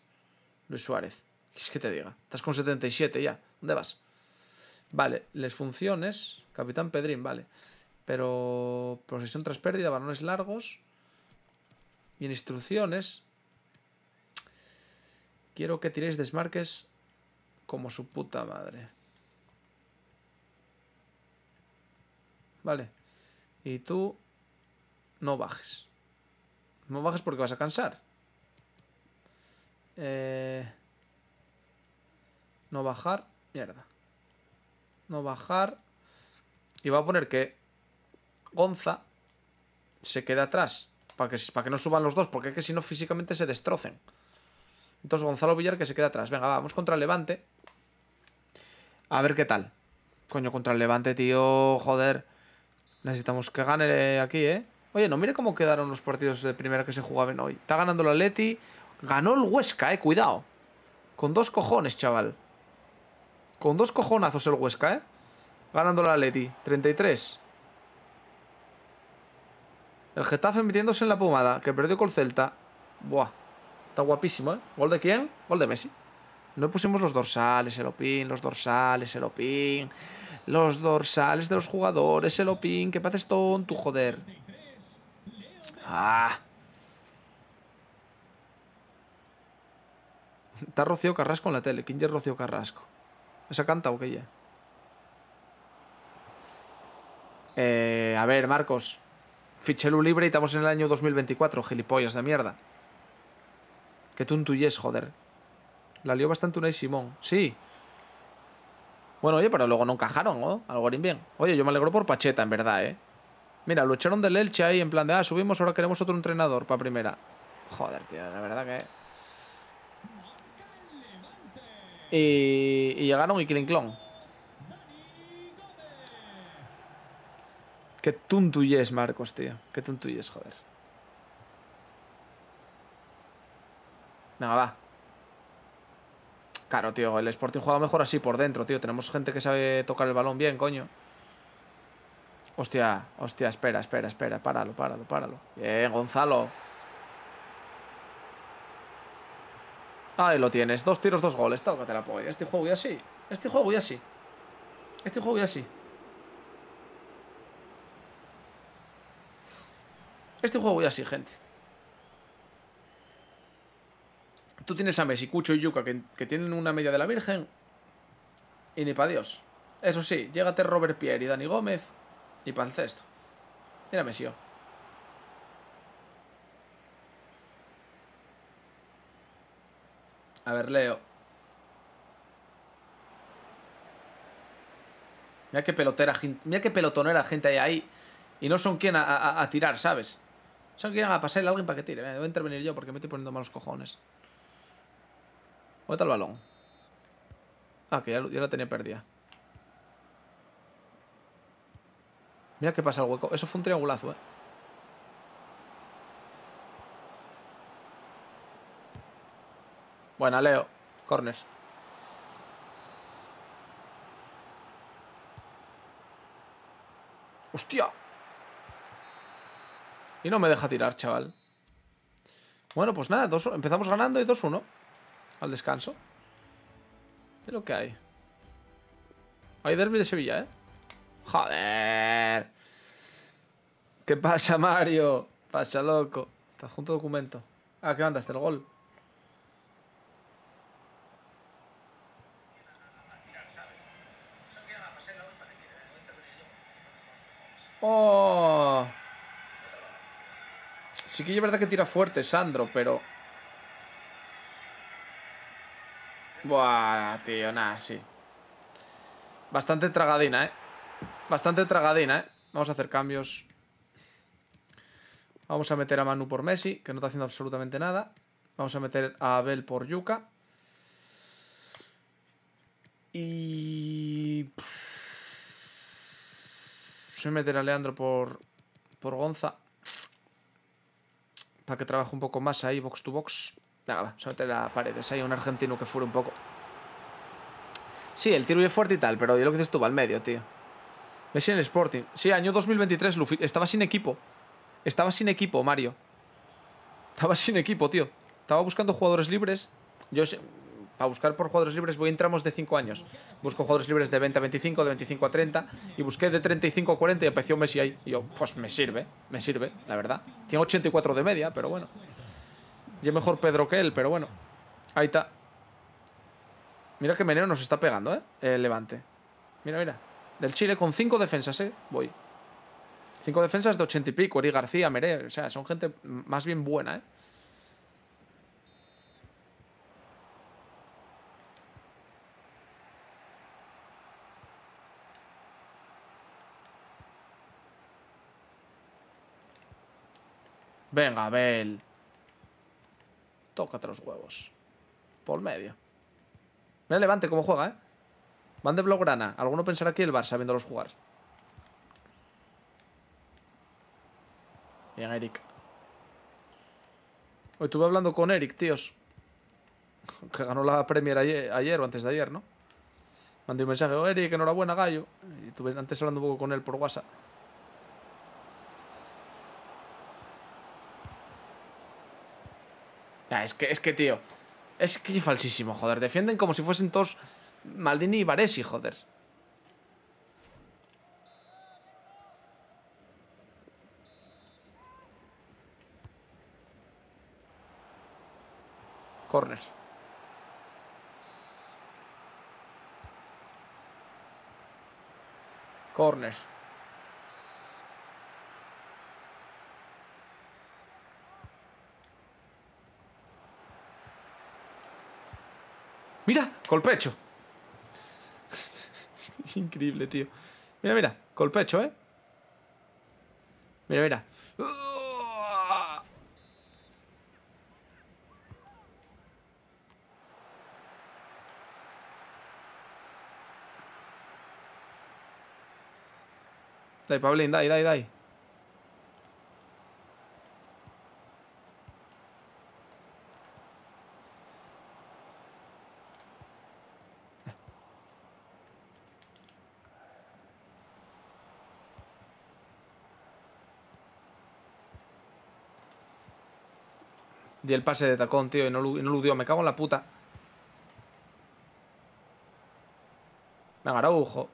Luis Suárez. Es que te diga. Estás con 77 ya. ¿Dónde vas? Vale, les funciones. Capitán Pedrín, vale. Pero Procesión tras pérdida, balones largos. Y en instrucciones. Quiero que tiréis desmarques como su puta madre. Vale. Y tú no bajes. No bajes porque vas a cansar. Eh... No bajar. Mierda. No bajar. Y va a poner que Gonza se quede atrás. Para que, para que no suban los dos. Porque es que si no físicamente se destrocen. Entonces Gonzalo Villar que se queda atrás. Venga, vamos contra el Levante. A ver qué tal. Coño, contra el Levante, tío. Joder. Necesitamos que gane aquí, ¿eh? Oye, no mire cómo quedaron los partidos de primera que se jugaban hoy. Está ganando la Leti Ganó el Huesca, eh. Cuidado. Con dos cojones, chaval. Con dos cojonazos el Huesca, ¿eh? Ganando la Leti. 33. El Getafe metiéndose en la pomada, que perdió con el Celta. Buah. Está guapísimo, ¿eh? ¿Gol de quién? Gol de Messi. No pusimos los dorsales, el opin, los dorsales, el opin. Los dorsales de los jugadores, el opin. ¿Qué paces tonto, joder? Ah. Está Rocío Carrasco en la tele. ¿Quién es Carrasco? Esa canta o qué ya? Eh, a ver, Marcos. Fichelu libre y estamos en el año 2024, gilipollas de mierda. Que tú intuyes, joder. La lió bastante una y Simón. Sí. Bueno, oye, pero luego no encajaron, ¿no? Algo bien. Oye, yo me alegro por Pacheta, en verdad, ¿eh? Mira, lo echaron del Elche ahí en plan de, ah, subimos, ahora queremos otro entrenador para primera. Joder, tío, la verdad que... Y, llegaron y clon Qué tuntuyes, Marcos, tío. Qué tuntuyes, joder. Venga, va. Claro, tío, el Sporting juega mejor así por dentro, tío. Tenemos gente que sabe tocar el balón bien, coño. Hostia, hostia, espera, espera, espera. Páralo, páralo, páralo. Bien, Gonzalo. Ahí lo tienes, dos tiros, dos goles, te la polla. Este juego y así, este juego y así, Este juego y así, Este juego y así, gente. Tú tienes a Messi, Cucho y Yuka que, que tienen una media de la Virgen. Y ni pa' Dios. Eso sí, llégate Robert Pierre y Dani Gómez. Y para el cesto. Mira Messi, A ver, Leo. Mira qué pelotera, mira qué pelotonera gente hay ahí. Y no son quién a, tirar, ¿sabes? Son quién a pasarle a alguien para que tire. Voy a intervenir yo porque me estoy poniendo malos cojones. está el balón. Ah, que ya, ya la tenía perdida. Mira qué pasa el hueco. Eso fue un triangulazo, eh. Buena, Leo. Corners. ¡Hostia! Y no me deja tirar, chaval. Bueno, pues nada, empezamos ganando y 2-1. Al descanso. ¿Qué es lo que hay? Hay derby de Sevilla, ¿eh? ¡Joder! ¿Qué pasa, Mario? Pasa, loco. Está junto documento. Ah, ¿qué mandaste? El gol. Oh. Sí que es verdad que tira fuerte Sandro, pero... Buah, tío, nada, sí. Bastante tragadina, ¿eh? Bastante tragadina, ¿eh? Vamos a hacer cambios. Vamos a meter a Manu por Messi, que no está haciendo absolutamente nada. Vamos a meter a Abel por Yuka. Y a meter a Leandro por, por Gonza. Para que trabaje un poco más ahí, box to box. Nada, va, se a Paredes. Hay un argentino que fuera un poco. Sí, el tiro es fuerte y tal, pero yo lo que dices tú va al medio, tío. Messi en el Sporting. Sí, año 2023, Luffy. Estaba sin equipo. Estaba sin equipo, Mario. Estaba sin equipo, tío. Estaba buscando jugadores libres. Yo para buscar por jugadores libres voy en tramos de 5 años. Busco jugadores libres de 20 a 25, de 25 a 30 y busqué de 35 a 40 y apareció Messi ahí. Y yo, pues me sirve, me sirve, la verdad. Tiene 84 de media, pero bueno. Y mejor Pedro que él, pero bueno. Ahí está. Mira que Meneo nos está pegando, ¿eh? Levante. Mira, mira. Del Chile con 5 defensas, ¿eh? Voy. 5 defensas de 80 y pico. Eri García, Meré O sea, son gente más bien buena, ¿eh? Venga, Abel Tócate los huevos. Por medio. Mira Levante cómo juega, ¿eh? Van de Alguno pensará aquí el Barça los jugar. Bien, Eric. Hoy estuve hablando con Eric, tíos. Que ganó la Premier ayer, o antes de ayer, ¿no? Mandé un mensaje, Eric, enhorabuena, gallo. Y estuve antes hablando un poco con él por WhatsApp. es que, es que, tío. Es que es falsísimo, joder. Defienden como si fuesen todos Maldini y Varesi, joder. Corner. Corner. Colpecho. es increíble, tío. Mira, mira. Colpecho, ¿eh? Mira, mira. Dai, Pablín, dai, dai, dai. Y el pase de tacón, tío, y no, lo dio. Me cago en la puta. me ojo.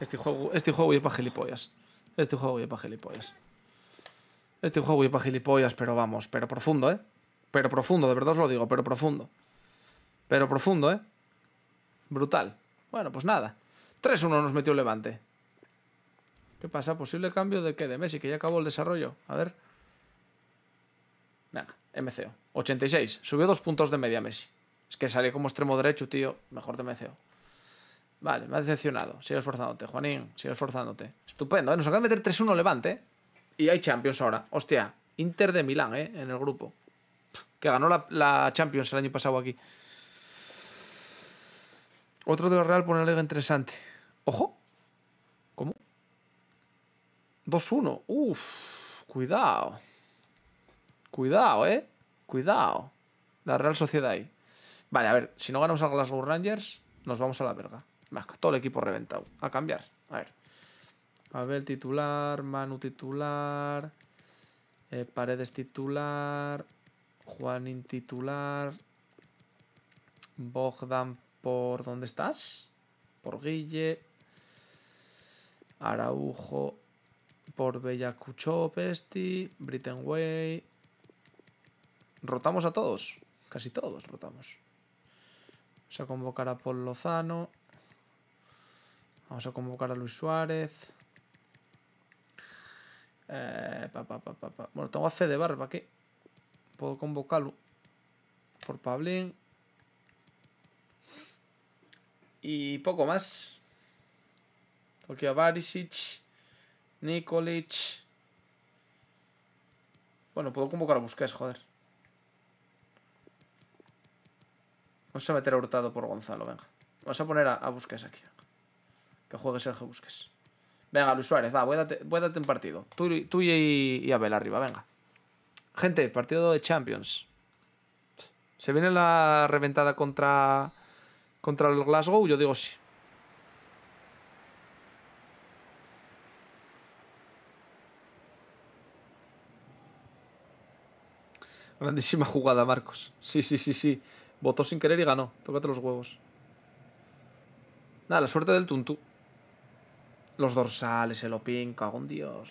Este juego, este juego es para gilipollas. Este juego es para gilipollas. Este juego es para gilipollas, pero vamos, pero profundo, ¿eh? Pero profundo, de verdad os lo digo, pero profundo. Pero profundo, ¿eh? Brutal. Bueno, pues nada. 3-1 nos metió Levante. ¿Qué pasa? ¿Posible cambio de qué? De Messi, que ya acabó el desarrollo. A ver. Nada, MCO. 86. Subió dos puntos de media Messi. Es que salió como extremo derecho, tío. Mejor de MCO. Vale, me ha decepcionado. Sigue esforzándote, Juanín. Sigue esforzándote. Estupendo, ¿eh? Nos acaba de meter 3-1 Levante. ¿eh? Y hay Champions ahora. Hostia, Inter de Milán, ¿eh? En el grupo. Que ganó la, Champions el año pasado aquí. Otro de los Real por una liga interesante. Ojo. ¿Cómo? 2-1. Uf, cuidado. Cuidado, ¿eh? Cuidado. La Real Sociedad ahí. Vale, a ver, si no ganamos a Glasgow Rangers, nos vamos a la verga. Todo el equipo reventado. A cambiar. A ver. Abel titular, Manu titular, eh, Paredes titular, Juanín titular, Bogdan por... ¿Dónde estás? Por Guille, Araujo por Bellacucho, Pesti, Britain Way. Rotamos a todos. Casi todos rotamos. Vamos a convocar a Paul Lozano. Vamos a convocar a Luis Suárez. Eh, bueno, tengo a Fede Barba aquí. Puedo convocarlo por Pablín. Y poco más. Porque Barisic, Nikolic. Bueno, puedo convocar a Busquets, joder. Vamos a meter a Hurtado por Gonzalo, venga. Vamos a poner a, a Busquets aquí. Que juegue Sergio Busquets. Venga, Luis Suárez, va, voy a darte, un partido. Tú, y, y Abel arriba, venga. Gente, partido de Champions. ¿Se viene la reventada contra, contra el Glasgow? Yo digo sí. Grandísima jugada, Marcos. Sí, sí, sí, sí. Votó sin querer y ganó. Tócate los huevos. Nada, la suerte del Tuntú. Los dorsales, el Opin, cagón Dios.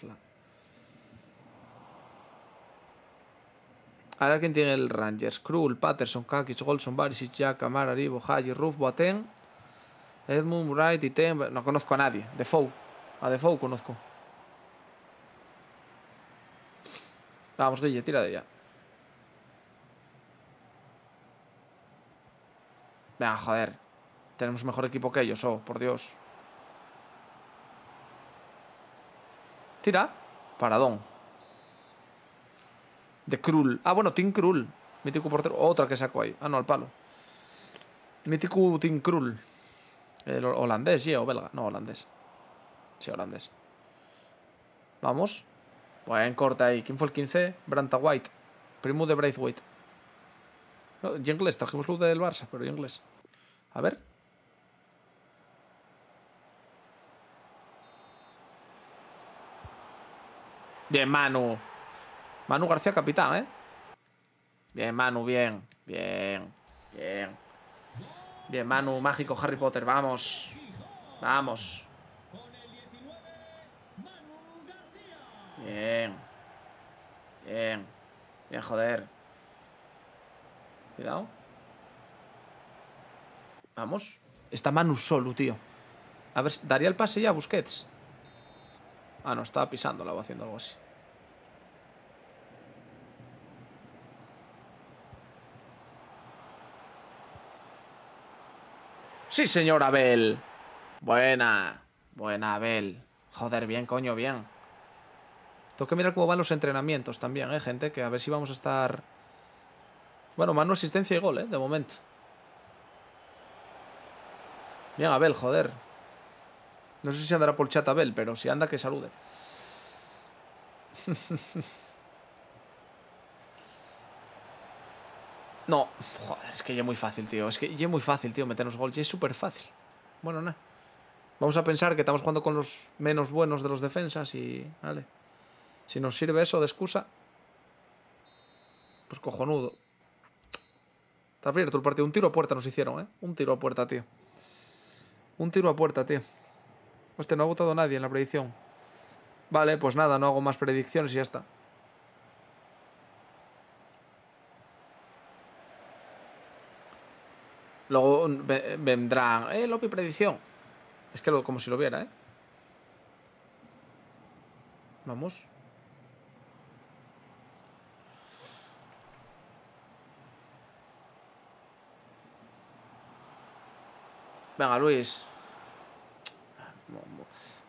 Ahora quién tiene el Rangers. Krull, Patterson, Kakis, Golson, Barisic, Jack, Amar, Aribo, Haji, Ruf, Boateng, Edmund, Wright y No conozco a nadie. Defoe. A Defoe conozco. Vamos, Guille, tira de ya. Venga, joder. Tenemos mejor equipo que ellos, oh, por Dios. Tira. Paradón. De Krul. Ah, bueno, Team Krul. Mítico portero. Otra que saco ahí. Ah, no, al palo. Mítico Tim Krul. El holandés, sí, o belga. No, holandés. Sí, holandés. Vamos. en corte ahí. ¿Quién fue el 15? Branta White. Primo de Braithwaite. Yo Jengles, trajimos luz del Barça, pero inglés. A ver. Bien, Manu. Manu García, capitán, ¿eh? Bien, Manu, bien. Bien. Bien. Bien, Manu, mágico Harry Potter, vamos. Vamos. Bien. Bien. Bien, joder. Cuidado. Vamos. Está Manu solo, tío. A ver, ¿daría el pase ya a Busquets? Ah, no, estaba pisando, la haciendo algo así. Sí, señor Abel. Buena. Buena, Abel. Joder, bien, coño, bien. Tengo que mirar cómo van los entrenamientos también, ¿eh, gente? Que a ver si vamos a estar bueno, mano, asistencia y gol, ¿eh? De momento. Bien, Abel, joder. No sé si andará por chat Abel, pero si anda, que salude. no, joder, es que ya es muy fácil, tío. Es que ya es muy fácil, tío, meternos gol. Ya es súper fácil. Bueno, nada. Vamos a pensar que estamos jugando con los menos buenos de los defensas y... Vale. Si nos sirve eso de excusa... Pues cojonudo. Está abierto el partido. Un tiro a puerta nos hicieron, ¿eh? Un tiro a puerta, tío. Un tiro a puerta, tío. Hostia, no ha votado nadie en la predicción. Vale, pues nada, no hago más predicciones y ya está. Luego vendrán, eh, Lopi, predicción. Es que como si lo viera, ¿eh? Vamos. Venga, Luis.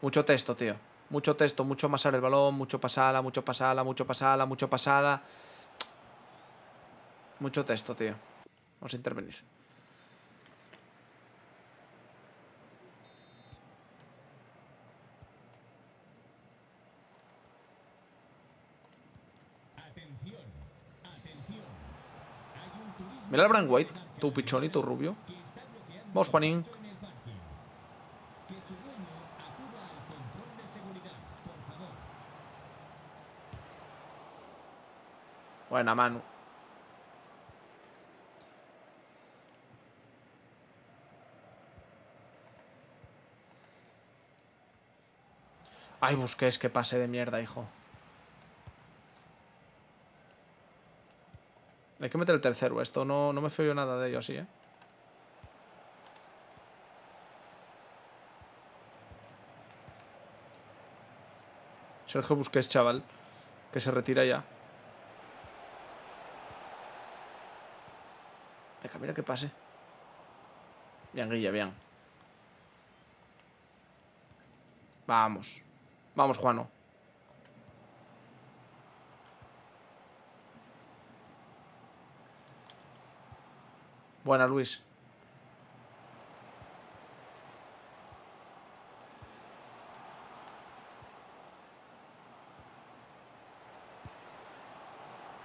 Mucho texto, tío. Mucho texto, mucho amasar el balón, mucho pasada, mucho pasada, mucho pasada, mucho pasada… Mucho texto, tío. Vamos a intervenir. Mira el Bran White, tu pichón y tu rubio. Vamos, Juanín. Buena mano. Ay, busques que pase de mierda, hijo. Hay que meter el tercero. Esto no, no me feo nada de ello así, ¿eh? Sergio Busquets, chaval, que se retira ya. Venga, mira que pase. Bien, guilla, bien. Vamos. Vamos, Juano. Buena, Luis.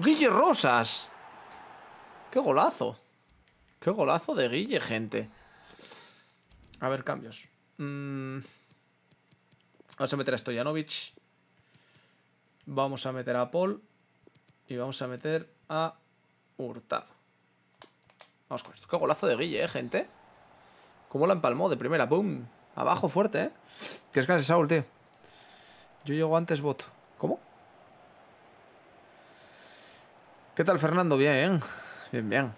Guille Rosas. Qué golazo. Qué golazo de Guille, gente. A ver, cambios. Mm. Vamos a meter a Stojanovic. Vamos a meter a Paul. Y vamos a meter a Hurtado. Vamos con esto. Qué golazo de Guille, eh, gente. Cómo la empalmó de primera. Boom. Abajo fuerte, eh. Que es casi tío. Yo llego antes, voto ¿Qué tal, Fernando? Bien, bien, bien.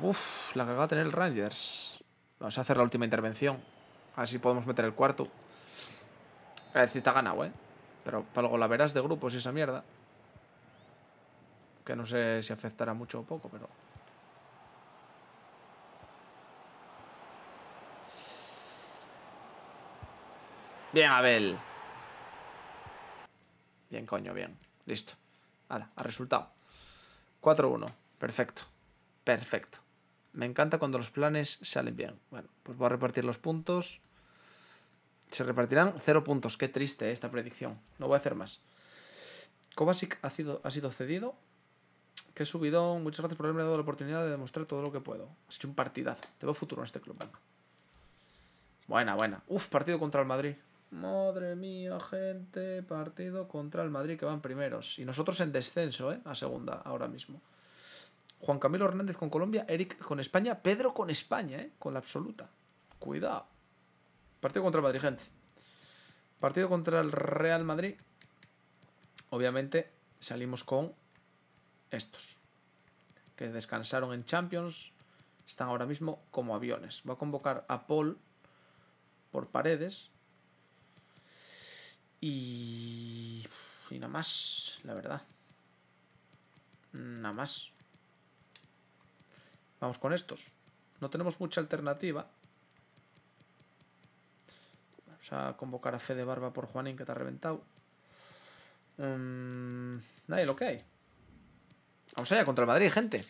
Uf, la que tener el Rangers. Vamos a hacer la última intervención. Así podemos meter el cuarto. si está ganado, ¿eh? Pero para algo la verás de grupos y esa mierda. Que no sé si afectará mucho o poco, pero... Bien, Abel. Bien, coño, bien. Listo. ahora ha resultado. 4-1. Perfecto. Perfecto. Me encanta cuando los planes salen bien. Bueno, pues voy a repartir los puntos. Se repartirán 0 puntos. Qué triste eh, esta predicción. No voy a hacer más. Kovacic ha sido, ha sido cedido. Qué subidón. Muchas gracias por haberme dado la oportunidad de demostrar todo lo que puedo. Has hecho un partidazo. Te veo futuro en este club. Venga. Buena, buena. Uf, partido contra el Madrid. Madre mía, gente, partido contra el Madrid que van primeros. Y nosotros en descenso, ¿eh? A segunda, ahora mismo. Juan Camilo Hernández con Colombia, Eric con España, Pedro con España, ¿eh? Con la absoluta. Cuidado. Partido contra el Madrid, gente. Partido contra el Real Madrid. Obviamente salimos con estos. Que descansaron en Champions. Están ahora mismo como aviones. Va a convocar a Paul por paredes y... nada más, la verdad. Nada más. Vamos con estos. No tenemos mucha alternativa. Vamos a convocar a fe de Barba por Juanín, que te ha reventado. Um, nadie lo que hay. Vamos allá contra el Madrid, gente.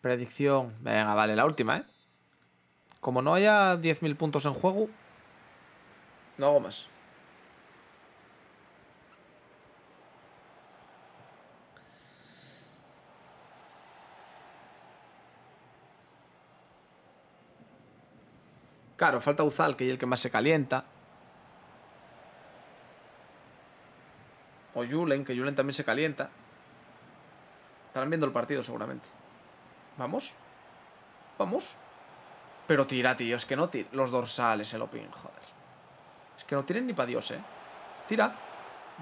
Predicción. Venga, vale, la última, ¿eh? Como no haya 10.000 puntos en juego, no hago más. Claro, falta Uzal, que es el que más se calienta. O Julen, que Julen también se calienta. Estarán viendo el partido seguramente. ¿Vamos? ¿Vamos? Pero tira, tío, es que no tira. Los dorsales, el Opin, joder. Es que no tienen ni para Dios, ¿eh? Tira.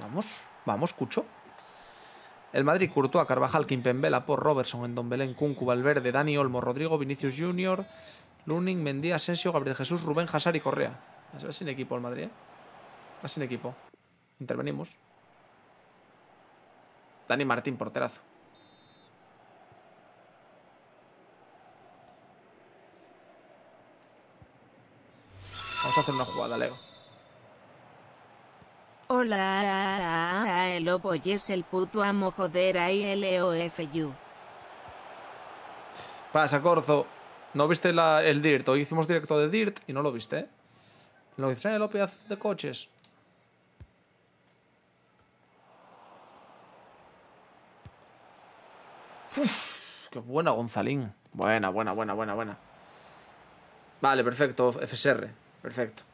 Vamos, vamos, Cucho. El Madrid, a Carvajal, Kimpembe, por Robertson, Belén, Cuncuba Valverde, Dani Olmo, Rodrigo, Vinicius Junior, Luning, Mendy, Asensio, Gabriel Jesús, Rubén, Hazard y Correa. Va sin equipo el Madrid, ¿eh? Va sin equipo. Intervenimos. Dani Martín, porterazo. Vamos a hacer una jugada, Leo. Hola, el opo, y es el puto amo joder f ILOFU. Pasa, Corzo. ¿No viste la, el Dirt? Hoy hicimos directo de Dirt y no lo viste, ¿eh? Lo hice el eh, OPAZ de coches. Uf, ¡Qué buena, Gonzalín! Buena, buena, buena, buena, buena. Vale, perfecto, FSR. Perfecto.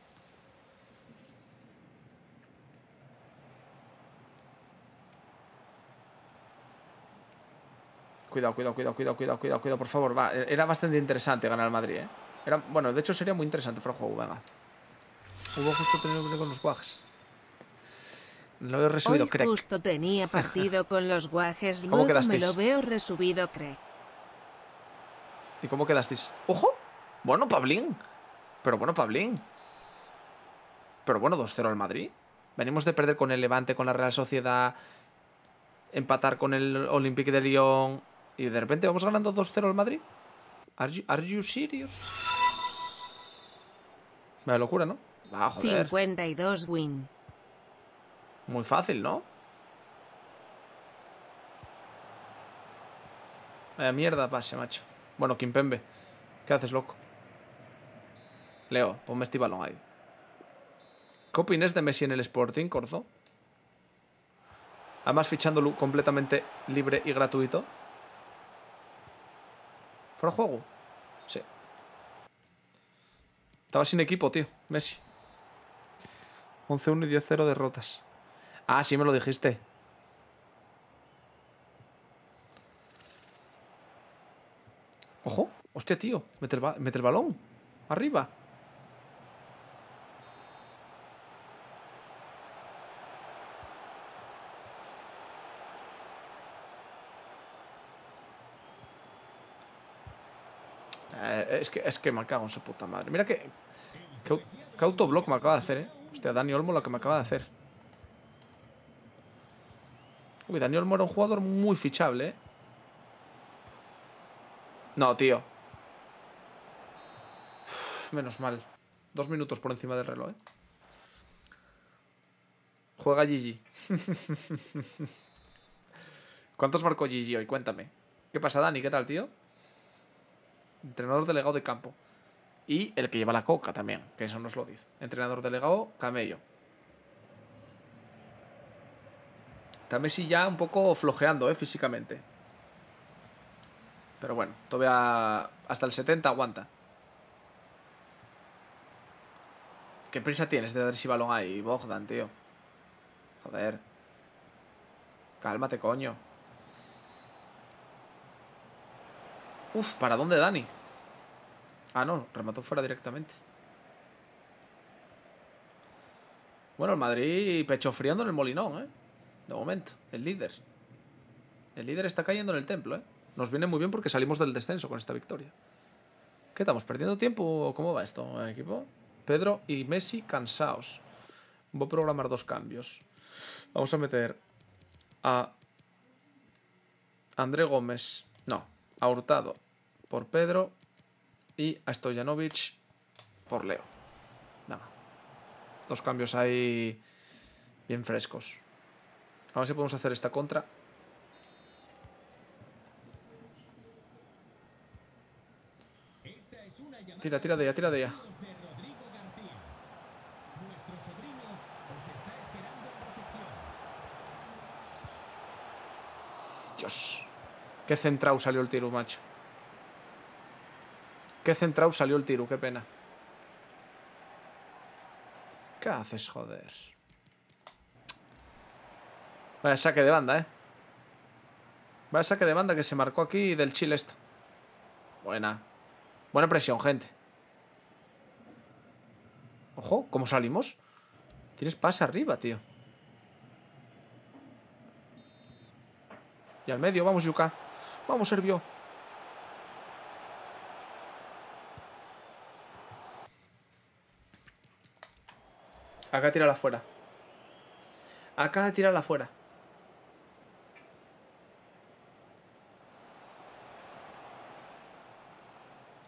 cuidado, cuidado, cuidado, cuidado, cuidado, cuidado, cuidado, por favor, e-, Era bastante interesante ganar al Madrid, ¿eh? Era, bueno, de hecho sería muy interesante fuera el juego, venga. Hubo justo tenido con los guajes. Lo he resubido, Hoy justo tenía partido con los guajes, ¿Cómo quedasteis? me lo veo resubido, crack. ¿Y cómo quedasteis? ¡Ojo! Bueno, Pablín. Pero bueno, Pablín. Pero bueno, 2-0 al Madrid. Venimos de perder con el Levante, con la Real Sociedad, empatar con el Olympique de Lyon, y de repente vamos ganando 2-0 al Madrid. Are you, are serious? locura, ¿no? joder. 52 win. Muy fácil, ¿no? Vaya mierda pase, macho. Bueno, Kimpembe. ¿Qué haces, loco? Leo, ponme este balón ahí. ¿Qué opinas de Messi en el Sporting, Corzo? Además fichándolo completamente libre y gratuito. ¿Fuera juego? Sí. Estaba sin equipo, tío. Messi. 11-1 y 10-0 derrotas. Ah, sí me lo dijiste. Ojo. Hostia, tío. Mete el, mete el balón. Arriba. Es que, es que me cago en su puta madre. Mira que, que, auto autoblock me acaba de hacer, ¿eh? Hostia, Dani Olmo lo que me acaba de hacer. Uy, Dani Olmo era un jugador muy fichable, ¿eh? No, tío. menos mal. Dos minutos por encima del reloj, ¿eh? Juega Gigi. ¿Cuántos marcó Gigi hoy? Cuéntame. ¿Qué pasa, Dani? ¿Qué tal, tío? entrenador delegado de campo. Y el que lleva la coca también, que eso nos lo dice. Entrenador delegado, Camello. También sí ya un poco flojeando, ¿eh? Físicamente. Pero bueno, todavía hasta el 70 aguanta. ¿Qué prisa tienes de dar ese balón ahí, Bogdan, tío? Joder. Cálmate, coño. Uf, ¿para dónde Dani? Ah, no, remató fuera directamente. Bueno, el Madrid pechofriando en el Molinón, ¿eh? De momento, el líder. El líder está cayendo en el templo, ¿eh? Nos viene muy bien porque salimos del descenso con esta victoria. ¿Qué estamos? ¿Perdiendo tiempo? ¿Cómo va esto, eh, equipo? Pedro y Messi cansados. Voy a programar dos cambios. Vamos a meter a André Gómez. No, a Hurtado por Pedro y a Stojanovic por Leo. Nada. Dos cambios ahí bien frescos. A ver si podemos hacer esta contra. Tira, tira de ella, tira de ella. Qué centrado salió el tiro, macho. Qué centrado salió el tiro, qué pena. ¿Qué haces, joder? Vaya saque de banda, ¿eh? Vaya saque de banda que se marcó aquí del chile esto. Buena. Buena presión, gente. Ojo, ¿cómo salimos? Tienes pase arriba, tío. Y al medio, vamos, Yuka. Vamos, Servio. Acá tirala afuera Acá tirala afuera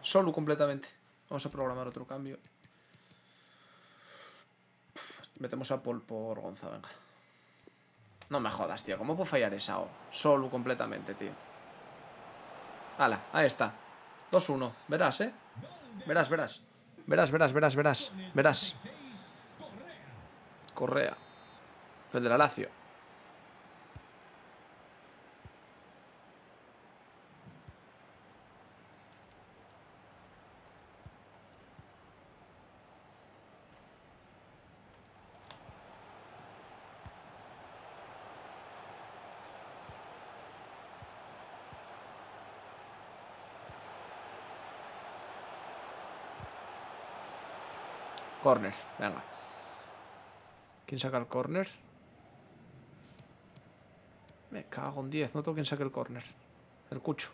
Solo completamente. Vamos a programar otro cambio. Metemos a Paul por Gonza, venga. No me jodas, tío. ¿Cómo puedo fallar esa O? Solo completamente, tío ala, ahí está. 2-1. Verás, ¿eh? Verás, verás. Verás, verás, verás, verás. Verás. Correa. El de la Lazio. Corners, venga. ¿Quién saca el corner? Me cago en 10, no tengo quien saque el corner. El cucho.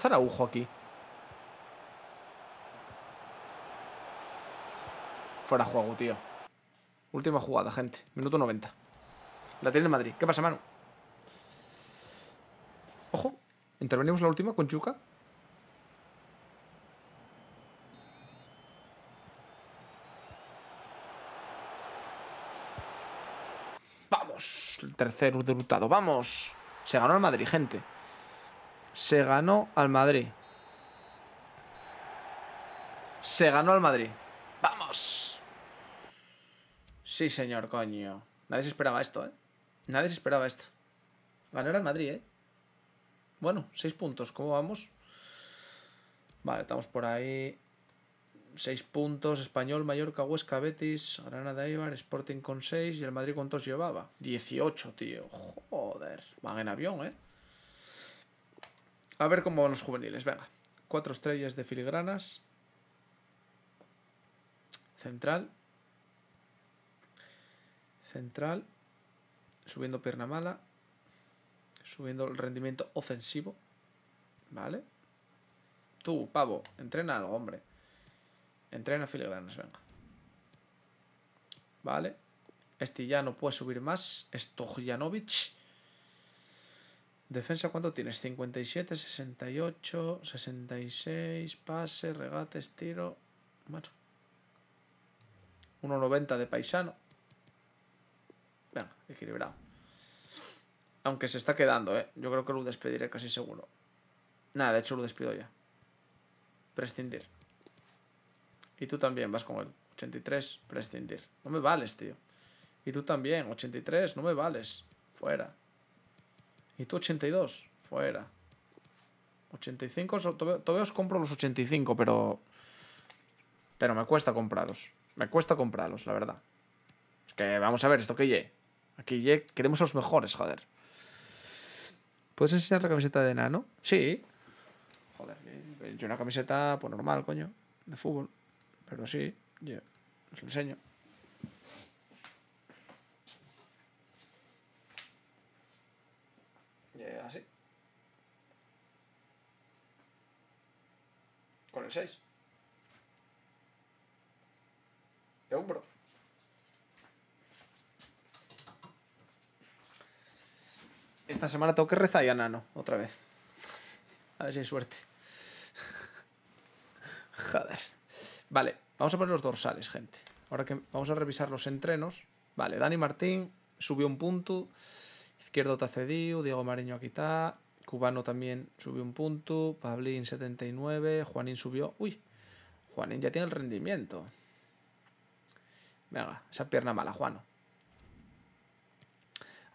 ¿Qué aquí? Fuera juego, tío. Última jugada, gente. Minuto 90. La tiene el Madrid. ¿Qué pasa, mano? Ojo. Intervenimos la última con Yuka. Vamos. El tercer derrotado. Vamos. Se ganó el Madrid, gente se ganó al Madrid. Se ganó al Madrid. ¡Vamos! Sí, señor, coño. Nadie se esperaba esto, ¿eh? Nadie se esperaba esto. Ganó al Madrid, ¿eh? Bueno, seis puntos. ¿Cómo vamos? Vale, estamos por ahí. Seis puntos. Español, Mallorca, Huesca, Betis, Granada, Eibar, Sporting con seis y el Madrid cuántos llevaba. 18, tío. Joder. Van en avión, ¿eh? A ver cómo van los juveniles, venga. Cuatro estrellas de filigranas. Central. Central. Subiendo pierna mala. Subiendo el rendimiento ofensivo. ¿Vale? Tú, pavo, entrena algo, hombre. Entrena filigranas, venga. ¿Vale? Este ya no puede subir más. Stojanovic. Defensa, ¿cuánto tienes? 57, 68, 66, pase, regates, tiro. Bueno. 1,90 de paisano. Venga, equilibrado. Aunque se está quedando, ¿eh? Yo creo que lo despediré casi seguro. Nada, de hecho lo despido ya. Prescindir. Y tú también vas con él. 83, prescindir. No me vales, tío. Y tú también, 83, no me vales. Fuera. Y tú 82, fuera. 85, todavía os compro los 85, pero... Pero me cuesta comprarlos. Me cuesta comprarlos, la verdad. Es que vamos a ver, esto que ye. Aquí ye, queremos a los mejores, joder. ¿Puedes enseñar la camiseta de nano? Sí. Joder, eh, yo una camiseta, pues normal, coño. De fútbol. Pero sí, yo os enseño. Con el 6. De hombro. Esta semana tengo que rezar y a Nano, otra vez. A ver si hay suerte. Joder. Vale, vamos a poner los dorsales, gente. Ahora que vamos a revisar los entrenos. Vale, Dani Martín subió un punto. Izquierdo Tacediu, Diego Mariño aquí está. Cubano también subió un punto. Pablín 79. Juanín subió. Uy, Juanín ya tiene el rendimiento. Venga, esa pierna mala, Juano.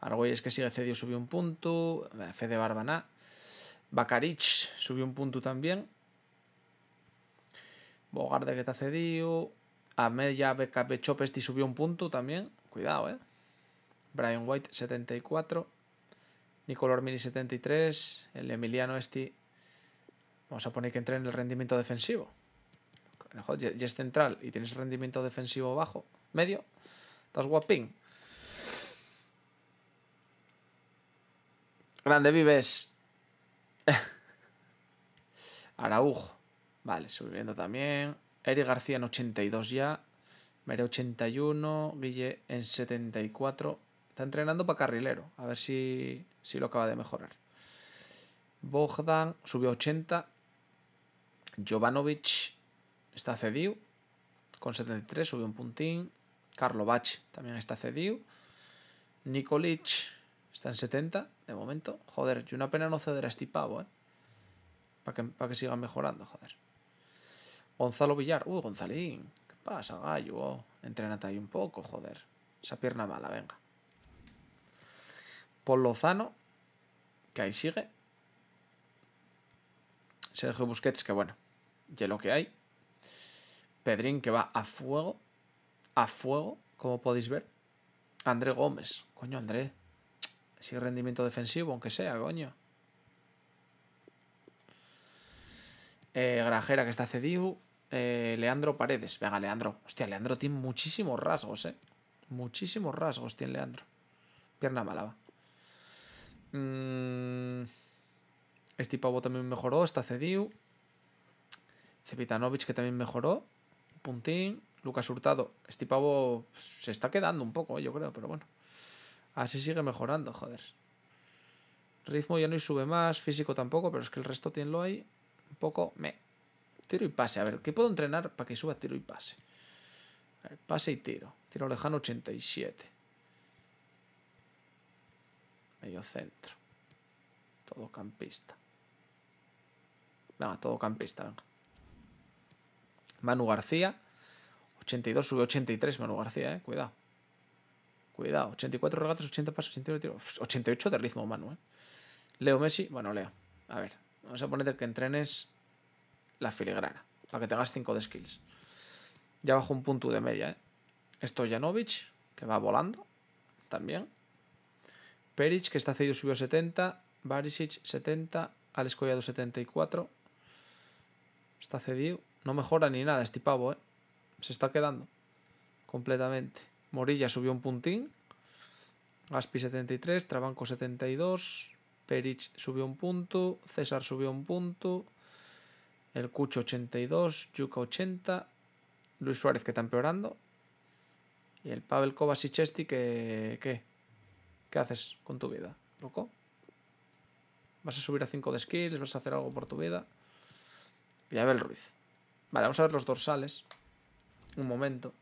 Argüelles que sigue Cedio subió un punto. Eh, Fede Barbana, Bacarich subió un punto también. Bogarde que te cedido. Amelia Chopesti subió un punto también. Cuidado, eh. Brian White 74. Nicolor Mini 73, el Emiliano Esti. Vamos a poner que entre en el rendimiento defensivo. Y es central y tienes rendimiento defensivo bajo, medio. Estás guapín. Grande vives. Araújo. Vale, subiendo también. Eric García en 82 ya. Mere 81. Guille en 74. Está entrenando para carrilero. A ver si si lo acaba de mejorar. Bogdan subió 80. Jovanovic está cedido. Con 73 subió un puntín. Carlo Bach también está cedido. Nikolic está en 70 de momento. Joder, y una pena no ceder a este pavo, ¿eh? Para que, que siga mejorando, joder. Gonzalo Villar. Uy, Gonzalín. ¿Qué pasa, gallo? Oh, entrénate ahí un poco, joder. Esa pierna mala, venga. Paul ahí sigue. Sergio Busquets, que bueno, ya lo que hay. Pedrín, que va a fuego, a fuego, como podéis ver. André Gómez, coño André, Sigue rendimiento defensivo, aunque sea, coño. Eh, Grajera, que está cedido. Eh, Leandro Paredes. Venga, Leandro. Hostia, Leandro tiene muchísimos rasgos, eh. Muchísimos rasgos tiene Leandro. Pierna mala, Mm, este Pavo también mejoró, está Cediu. Cevitanovic que también mejoró. Puntín, Lucas Hurtado. Este Pavo pues, se está quedando un poco, yo creo, pero bueno. Así sigue mejorando, joder. Ritmo ya no sube más, físico tampoco, pero es que el resto lo ahí. Un poco, me. Tiro y pase. A ver, ¿qué puedo entrenar para que suba tiro y pase? A ver, pase y tiro. Tiro lejano 87 medio centro. Todo campista. Venga, todo campista. Manu García. 82, sube 83 Manu García, eh. Cuidado. Cuidado. 84 regatas, 80 pasos, tiros. 88 de ritmo, Manu, eh. Leo Messi. Bueno, Leo. A ver. Vamos a ponerte que entrenes la filigrana. Para que tengas 5 de skills. Ya bajo un punto de media, eh. Esto que va volando. También. Peric, que está cedido, subió 70. Barisic 70. Alex Collado 74. Está cedido. No mejora ni nada este pavo, ¿eh? Se está quedando. Completamente. Morilla subió un puntín. Gaspi 73. Trabanco 72. Peric subió un punto. César subió un punto. El Cucho 82. Yuka 80. Luis Suárez que está empeorando. Y el Pavel Kovacic este que... ¿Qué? ¿Qué haces con tu vida, loco? ¿Vas a subir a 5 de skills? ¿Vas a hacer algo por tu vida? el Ruiz. Vale, vamos a ver los dorsales. Un momento.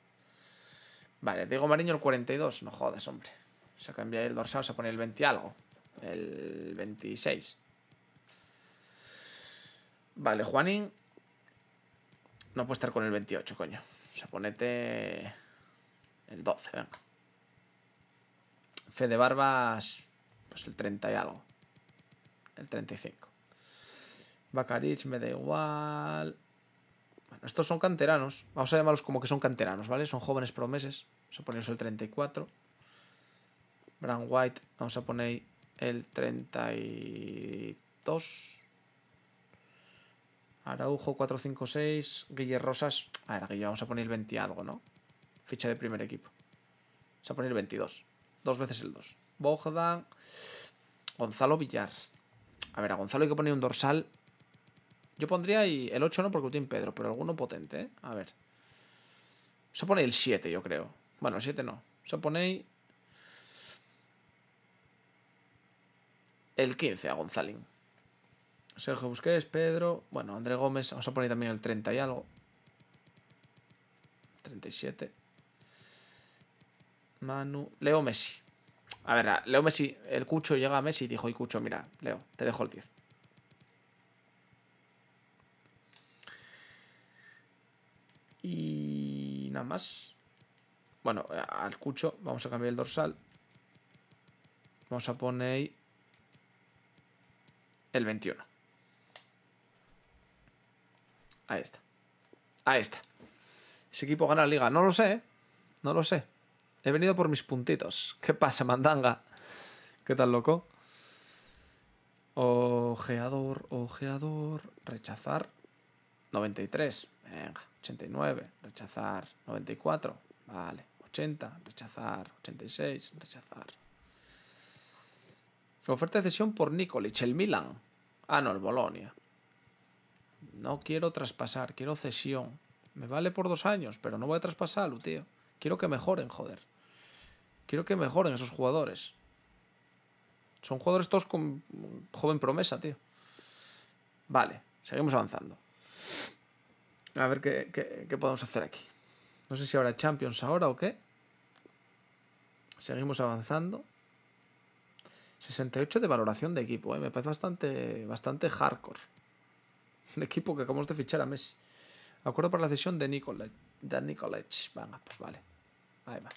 Vale, Diego Mariño el 42. No jodas, hombre. Se cambia el dorsal, se pone el 20 algo. El 26. Vale, Juanín. No puede estar con el 28, coño. O sea, ponete el 12, venga. Fede Barbas, pues el 30 y algo. El 35. Bacarich, me da igual. Bueno, estos son canteranos. Vamos a llamarlos como que son canteranos, ¿vale? Son jóvenes promeses. Vamos a ponerlos el 34. Brown White, vamos a poner el 32. Araujo 456. Guille Rosas. A ver, Guille, vamos a poner el 20 algo, ¿no? Ficha de primer equipo. Vamos a poner el 22. Dos veces el 2. Bogdan. Gonzalo Villar. A ver, a Gonzalo hay que poner un dorsal. Yo pondría ahí el 8 no porque tiene Pedro, pero alguno potente, ¿eh? A ver. Se pone el 7, yo creo. Bueno, el 7 no. Se pone el 15 a Gonzalín. Sergio Busqués, Pedro. Bueno, André Gómez. Vamos a poner también el 30 y algo. 37. Manu. Leo Messi. A ver, Leo Messi, el Cucho llega a Messi y dijo, y Cucho, mira, Leo, te dejo el 10. Y nada más. Bueno, al Cucho vamos a cambiar el dorsal. Vamos a poner el 21. Ahí está. Ahí está. Ese equipo gana la liga. No lo sé, ¿eh? No lo sé. He venido por mis puntitos. ¿Qué pasa, mandanga? ¿Qué tal, loco? Ojeador, ojeador. Rechazar. 93. Venga, 89. Rechazar. 94. Vale. 80. Rechazar. 86. Rechazar. Oferta de cesión por Nikolic, el Milan. Ah, no, el Bolonia. No quiero traspasar, quiero cesión. Me vale por dos años, pero no voy a traspasarlo, tío. Quiero que mejoren, joder. Quiero que mejoren esos jugadores. Son jugadores todos con joven promesa, tío. Vale, seguimos avanzando. A ver qué, podemos hacer aquí. No sé si habrá Champions ahora o qué. Seguimos avanzando. 68 de valoración de equipo, eh. me parece bastante, bastante hardcore. Un equipo que acabamos de fichar a Messi. Acuerdo para la cesión de Nicolet. De Venga, pues vale. Ahí va.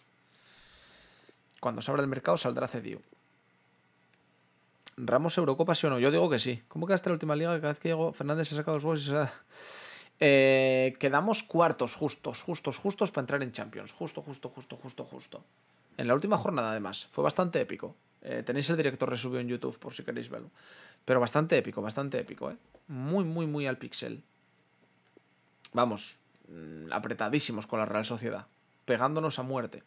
Cuando se abra el mercado saldrá cedido. Ramos Eurocopa sí o no, yo digo que sí. ¿Cómo que hasta la última liga que cada vez que llego Fernández se ha sacado los huevos y se ha... Eh, quedamos cuartos, justos, justos, justos para entrar en Champions. Justo, justo, justo, justo, justo. En la última jornada, además, fue bastante épico. Eh, tenéis el director resubido en YouTube por si queréis verlo. Pero bastante épico, bastante épico, ¿eh? Muy, muy, muy al pixel. Vamos, mm, apretadísimos con la Real Sociedad. Pegándonos a muerte.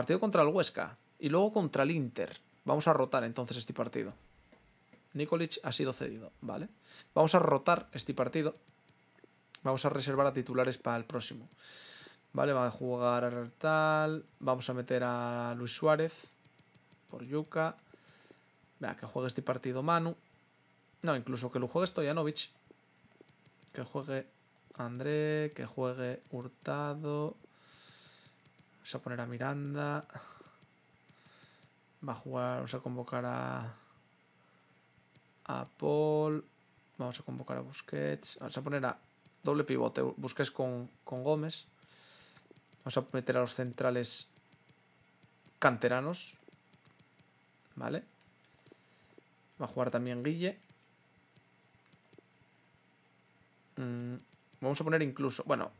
Partido contra el Huesca y luego contra el Inter. Vamos a rotar entonces este partido. Nikolic ha sido cedido, ¿vale? Vamos a rotar este partido. Vamos a reservar a titulares para el próximo. Vale, va a jugar tal. Vamos a meter a Luis Suárez por Yuka. Vea, que juegue este partido Manu. No, incluso que lo juegue Stojanovic. Que juegue André, que juegue Hurtado, Vamos a poner a Miranda. Va a jugar, vamos a convocar a, a Paul. Vamos a convocar a Busquets. Vamos a poner a doble pivote. Busquets con, Gómez. Vamos a meter a los centrales canteranos. ¿Vale? Va a jugar también Guille. Mm, vamos a poner incluso... Bueno,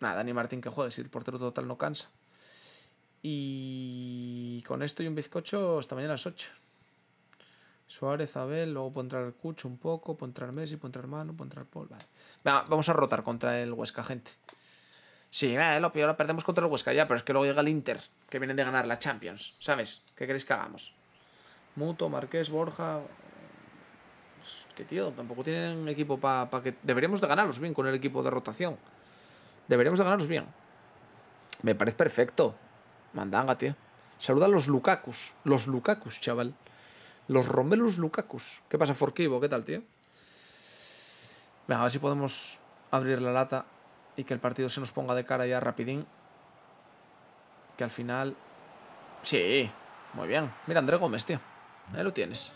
nada, Dani Martín que juegue, si el portero total no cansa. Y con esto y un bizcocho hasta mañana a las 8. Suárez, Abel, luego pondrá el Cucho un poco, pondrá entrar Messi, pondrá entrar Manu, pondrá entrar Paul. vamos a rotar contra el Huesca, gente. Sí, eh, lo peor, perdemos contra el Huesca ya, pero es que luego llega el Inter, que vienen de ganar la Champions, ¿sabes? ¿Qué queréis que hagamos? Muto, Marqués, Borja... qué que tío, tampoco tienen equipo para que... Deberíamos de ganarlos bien con el equipo de rotación. Deberíamos ganarnos bien. Me parece perfecto. Mandanga, tío. Saluda a los Lukakus. Los Lukakus, chaval. Los Romelus Lukakus. ¿Qué pasa, Forquivo? ¿Qué tal, tío? Venga, a ver si podemos abrir la lata y que el partido se nos ponga de cara ya rapidín. Que al final... Sí, muy bien. Mira, André Gómez, tío. Ahí lo tienes.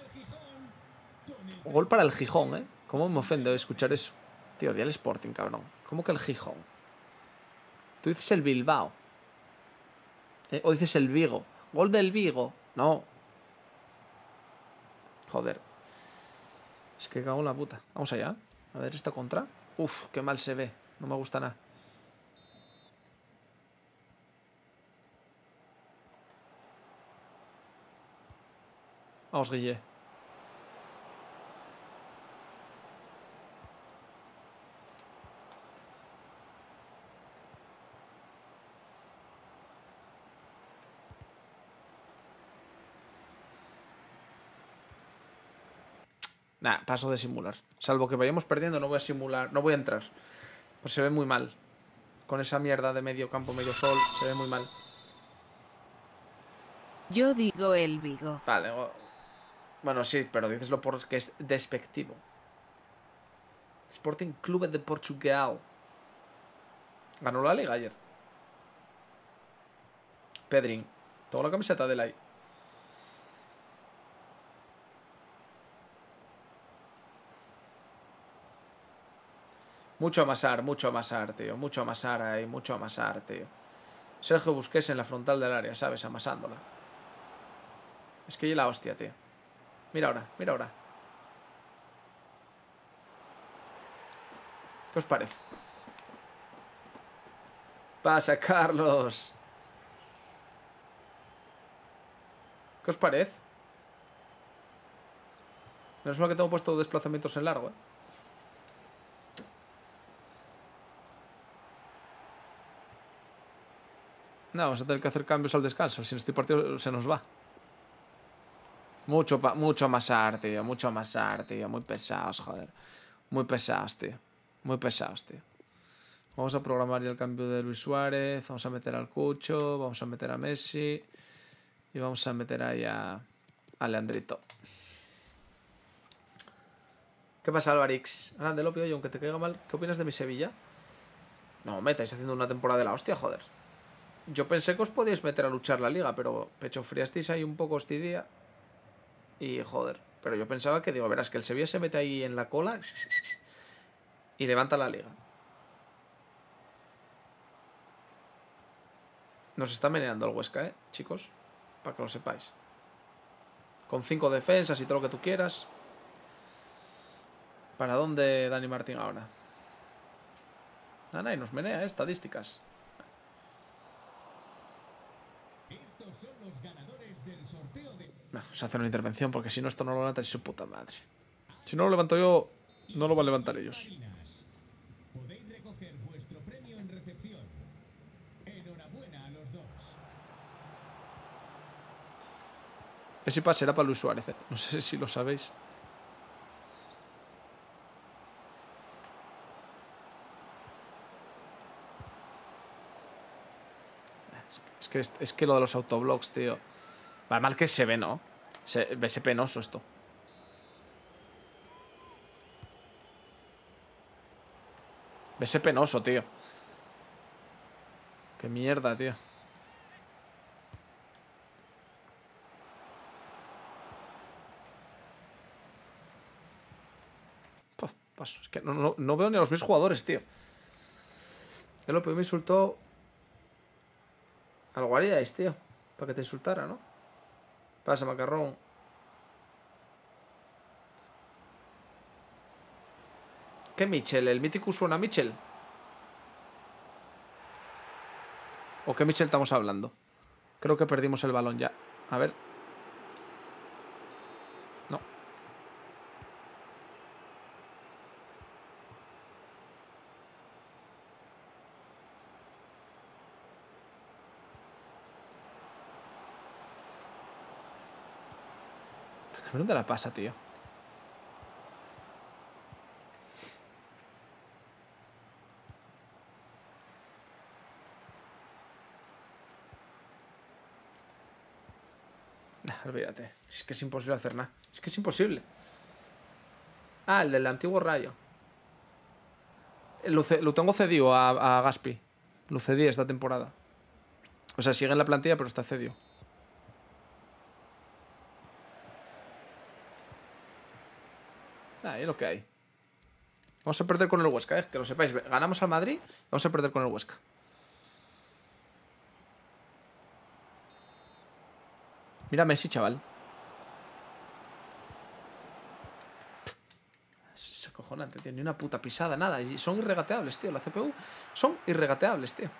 Gol para el Gijón, ¿eh? ¿Cómo me ofende escuchar eso? Tío, di al Sporting, cabrón. ¿Cómo que el Gijón? Tú dices el Bilbao. Eh, o dices el Vigo. Gol del Vigo. No. Joder. Es que cago en la puta. Vamos allá. A ver esta contra. Uf, qué mal se ve. No me gusta nada. Vamos, Guille. Nah, paso de simular. Salvo que vayamos perdiendo, no voy a simular, no voy a entrar. Pues se ve muy mal. Con esa mierda de medio campo, medio sol, se ve muy mal. Yo digo el Vigo. Vale. Bueno, sí, pero diceslo porque es despectivo. Sporting Clube de Portugal. Ganó la liga ayer. Pedrin. Tengo la camiseta de la Mucho amasar, mucho amasar, tío. Mucho amasar ahí, mucho amasar, tío. Sergio Busqués en la frontal del área, ¿sabes? Amasándola. Es que la hostia, tío. Mira ahora, mira ahora. ¿Qué os parece? Pasa, Carlos. ¿Qué os parece? Menos mal que tengo puesto desplazamientos en largo, ¿eh? No, vamos a tener que hacer cambios al descanso. Si no estoy partido, se nos va. Mucho, mucho amasar, tío. Mucho amasar, tío. Muy pesados, joder. Muy pesados, tío. Muy pesados, tío. Vamos a programar ya el cambio de Luis Suárez. Vamos a meter al Cucho. Vamos a meter a Messi. Y vamos a meter ahí a, a Leandrito. ¿Qué pasa, Alvarix? Grande, lo pido y aunque te caiga mal, ¿qué opinas de mi Sevilla? No, me estáis haciendo una temporada de la hostia, joder. Yo pensé que os podíais meter a luchar la liga, pero pecho pechofriasteis ahí un poco este día. Y joder. Pero yo pensaba que, digo, verás, que el Sevilla se mete ahí en la cola y levanta la liga. Nos está meneando el Huesca, ¿eh, chicos? Para que lo sepáis. Con cinco defensas y todo lo que tú quieras. ¿Para dónde Dani Martín ahora? Nada, y nos menea, ¿eh? estadísticas. Vamos pues a hacer una intervención porque si no, esto no lo levanta su puta madre. Si no lo levanto yo, no lo van a levantar ellos. Ese pase era para Luis Suárez, ¿eh? no sé si lo sabéis. Es que, es que lo de los autoblogs, tío. Va mal que se ve, ¿no? Se ve penoso esto. ese penoso, tío. Qué mierda, tío. Es que no, veo ni a los mismos jugadores, tío. El OP me insultó... Al guardiáis, tío. Para que te insultara, ¿no? Pasa, macarrón. ¿Qué Michel? ¿El mítico suena a Mitchell? ¿O qué Mitchell estamos hablando? Creo que perdimos el balón ya. A ver. Pero dónde la pasa, tío. Ah, olvídate. Es que es imposible hacer nada. Es que es imposible. Ah, el del antiguo rayo. Lo, tengo cedido a Gaspi. Lo cedí esta temporada. O sea, sigue en la plantilla, pero está cedido. lo que hay. Vamos a perder con el Huesca, eh, que lo sepáis. Ganamos al Madrid, vamos a perder con el Huesca. Mira Messi, chaval. Es acojonante, tío. Ni una puta pisada, nada. son irregateables, tío. La CPU son irregateables, tío.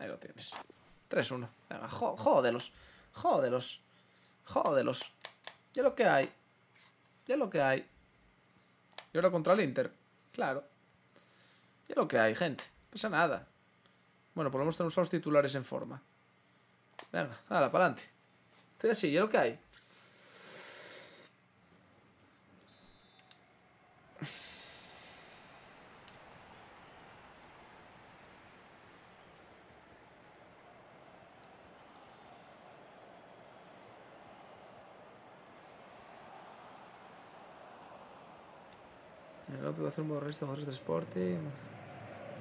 Ahí lo tienes. 3-1. Venga, jodelos. jódelos. Jódelos. Ya lo que hay. Ya lo que hay. Y ahora contra el Inter. Claro. Ya lo que hay, gente. Pasa nada. Bueno, podemos tener tenemos los titulares en forma. Venga, nada, para adelante. Estoy así, ya lo que hay. hacer un resto, de Sporting.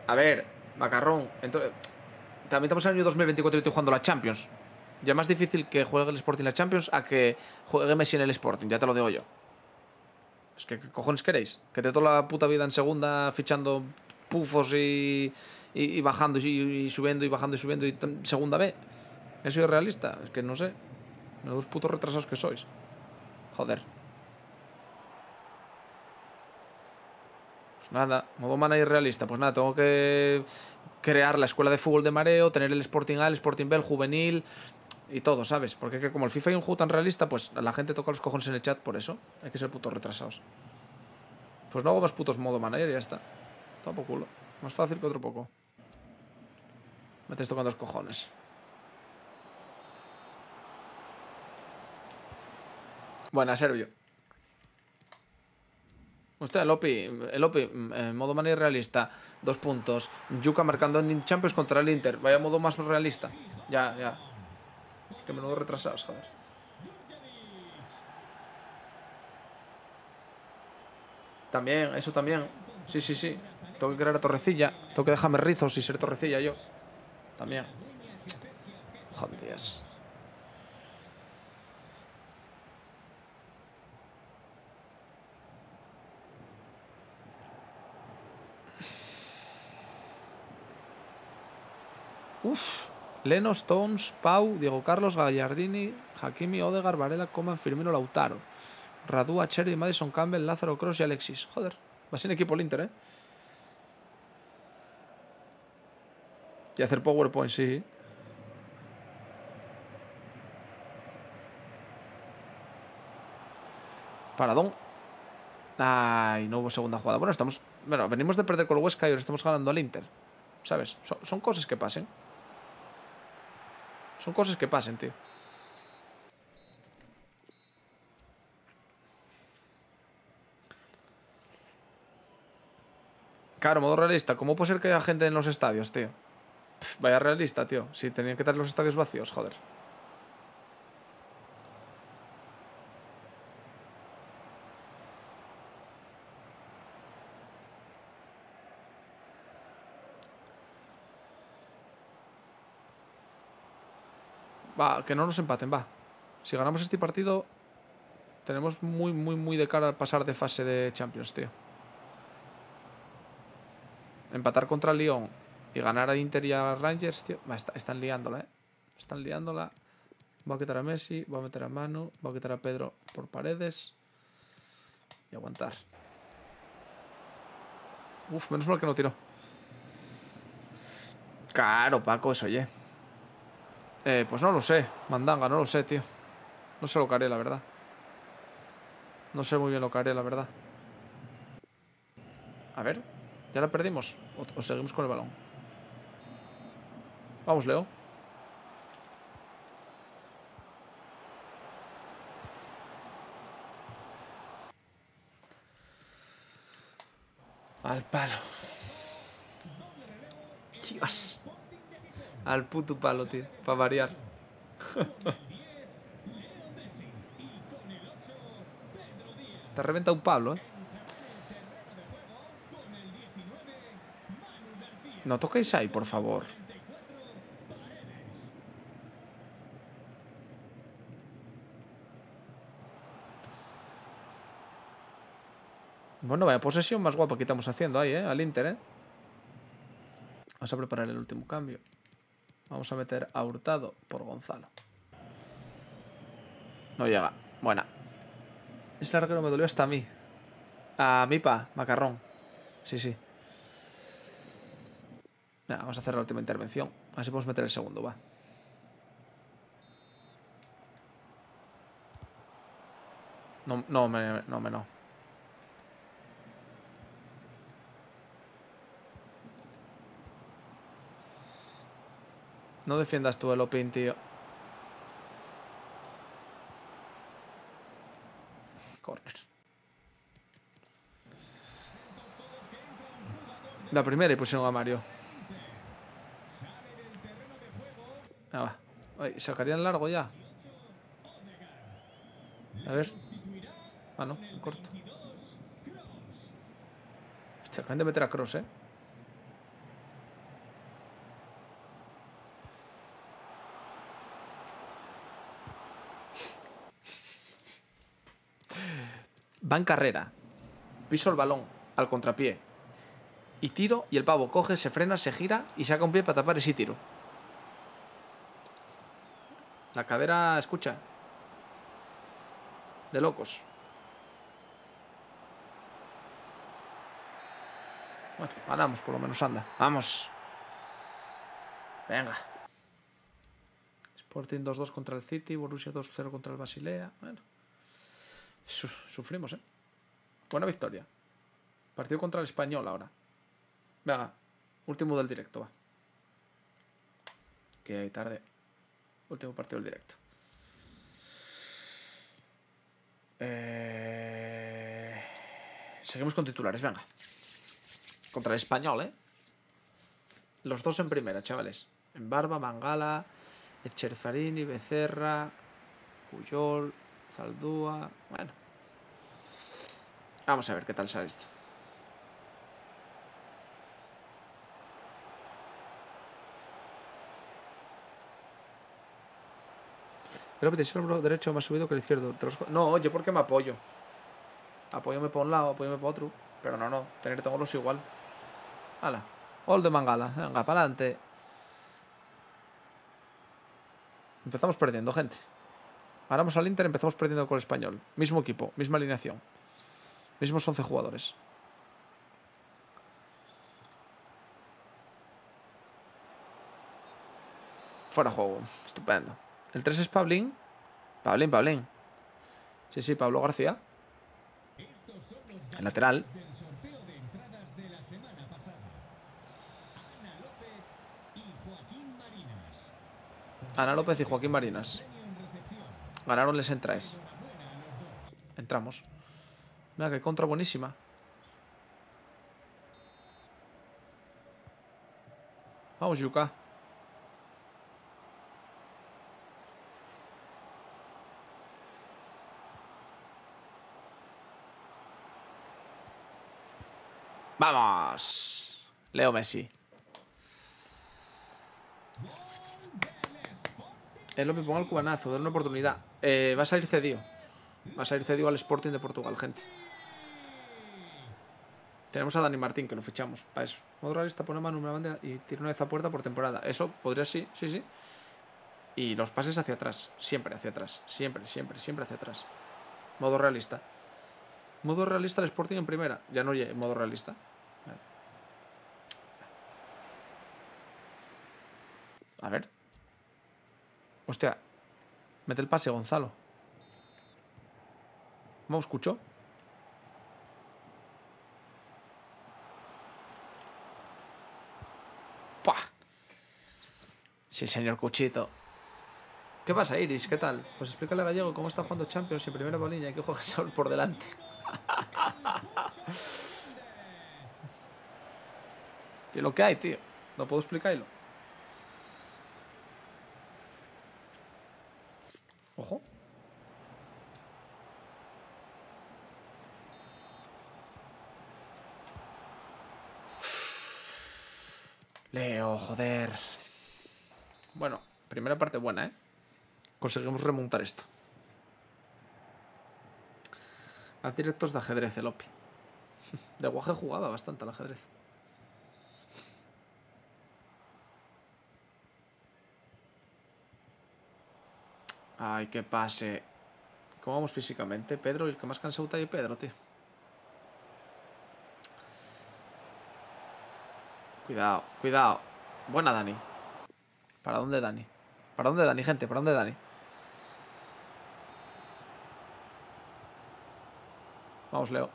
A ver, macarrón. Entonces, también estamos en el año 2024 y estoy jugando la Champions. Ya más difícil que juegue el Sporting la Champions a que juegue Messi en el Sporting, ya te lo digo yo. Es pues, que, ¿qué cojones queréis? Que te toda la puta vida en segunda fichando pufos y, y, bajando y, subiendo y bajando y subiendo y segunda B. Eso es realista, es que no sé. Los putos retrasados que sois. Joder. nada, modo manager realista, pues nada, tengo que crear la escuela de fútbol de mareo, tener el Sporting al el Sporting B, juvenil y todo, ¿sabes? Porque que como el FIFA y un juego tan realista, pues la gente toca los cojones en el chat por eso. Hay que ser putos retrasados. Pues no hago más putos modo manager y ya está. Tampoco, culo. Más fácil que otro poco. Me estoy tocando los cojones. Buena, Sergio. Usted, el Opi, el mm, eh, modo manera realista, dos puntos. Yuka marcando en Champions contra el Inter. Vaya modo más realista. Ya, ya. que menudo retrasados, joder. También, eso también. Sí, sí, sí. Tengo que crear a Torrecilla. Tengo que dejarme rizos y ser Torrecilla yo. También. Joder, Uf. Leno, Stones, Pau, Diego Carlos, Gallardini, Hakimi, Odegar, Varela, Coman, Firmino, Lautaro. Radu, Cherry, Madison, Campbell, Lázaro, Cross y Alexis. Joder, va sin equipo el Inter, ¿eh? Y hacer PowerPoint, sí. Paradón. Ay, no hubo segunda jugada. Bueno, estamos. Bueno, venimos de perder con el Huesca y ahora estamos ganando al Inter. ¿Sabes? son cosas que pasen. Son cosas que pasen, tío. Claro, modo realista. ¿Cómo puede ser que haya gente en los estadios, tío? vaya realista, tío. Si tenían que estar los estadios vacíos, joder. que no nos empaten, va. Si ganamos este partido, tenemos muy, muy, muy de cara al pasar de fase de Champions, tío. Empatar contra Lyon y ganar a Inter y a Rangers, tío. están liándola, ¿eh? Están liándola. Va a quitar a Messi, va a meter a Manu, va a quitar a Pedro por paredes. Y aguantar. Uf, menos mal que no tiró. Claro, Paco, eso, oye. Eh, pues no lo sé, mandanga, no lo sé, tío. No sé lo que haré, la verdad. No sé muy bien lo que haré, la verdad. A ver, ¿ya la perdimos? ¿O, seguimos con el balón? Vamos, Leo. Al palo. Chivas al puto palo, tío, para variar. Te ha un Pablo, ¿eh? No toquéis ahí, por favor. Bueno, vaya posesión más guapa que estamos haciendo ahí, ¿eh? Al Inter, ¿eh? Vamos a preparar el último cambio. Vamos a meter a Hurtado por Gonzalo. No llega. Buena. Es largo que no me dolió hasta a mí. A Mipa, macarrón. Sí, sí. vamos a hacer la última intervención. Así podemos meter el segundo, va. No, no, no, no. No defiendas tú el Opin, tío. Corner. La primera y pusieron a Mario. Ah, va. Ay, ¿Sacarían largo ya? A ver. Ah, no, corto. Hostia, acaban de meter a Cross, eh. Va en carrera. Piso el balón al contrapié. Y tiro y el pavo coge, se frena, se gira y saca un pie para tapar ese tiro. La cadera, escucha. De locos. Bueno, ganamos por lo menos, anda. Vamos. Venga. Sporting 2-2 contra el City, Borussia 2-0 contra el Basilea. Bueno. Sufrimos, ¿eh? Buena victoria. Partido contra el español ahora. Venga, último del directo, va. Que tarde. Último partido del directo. Eh, seguimos con titulares, venga. Contra el español, ¿eh? Los dos en primera, chavales. En Barba, Mangala, Echerzarini, Becerra, Cuyol Zaldúa. Bueno. Vamos a ver qué tal sale esto. El hombro derecho más subido que el izquierdo. No, oye, Porque me apoyo? Apóyame por un lado, apóyame por otro. Pero no, no, tener todos igual. Hala. All de mangala. Venga, para adelante. Empezamos perdiendo, gente. Ahora vamos al Inter, empezamos perdiendo con el español. Mismo equipo, misma alineación. Mismos 11 jugadores. Fuera juego. Estupendo. El 3 es Pablín. Pablín, Pablín. Sí, sí, Pablo García. El lateral. Ana López y Joaquín Marinas. Ganaron, les entráis. Entramos. Mira, que contra buenísima. Vamos, Yuka. ¡Vamos! Leo Messi. Es lo que pongo al cubanazo, de una oportunidad vas eh, va a salir cedido. Va a salir cedido al Sporting de Portugal, gente. Tenemos a Dani Martín, que lo fichamos para eso. modo realista pone mano una banda y tira una vez a puerta por temporada. Eso podría sí, sí, sí. Y los pases hacia atrás. Siempre hacia atrás. Siempre, siempre, siempre hacia atrás. Modo realista. Modo realista Al Sporting en primera. Ya no oye modo realista. A ver. Hostia, Mete el pase, Gonzalo. ¿Me escuchó? ¡Pah! Sí, señor Cuchito. ¿Qué pasa, Iris? ¿Qué tal? Pues explícale a Gallego cómo está jugando Champions en primera bolilla y que juega Saúl por delante. tío, lo que hay, tío. No puedo explicarlo. Ojo. Leo, joder. Bueno, primera parte buena, ¿eh? Conseguimos remontar esto. Haz directos de ajedrez, el De guaje jugada, bastante al ajedrez. Ay, qué pase. ¿Cómo vamos físicamente, Pedro? El que más cansado está ahí, Pedro, tío. Cuidado, cuidado. Buena, Dani. ¿Para dónde, Dani? ¿Para dónde, Dani, gente? ¿Para dónde, Dani? Vamos, Leo.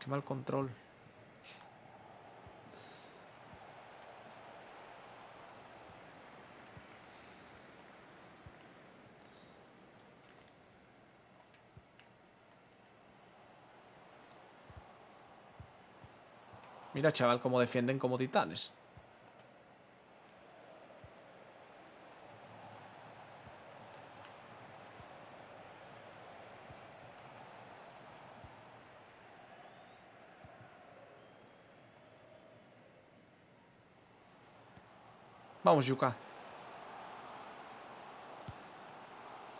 Qué mal control. Mira, chaval, cómo defienden como titanes. Vamos, Yuka.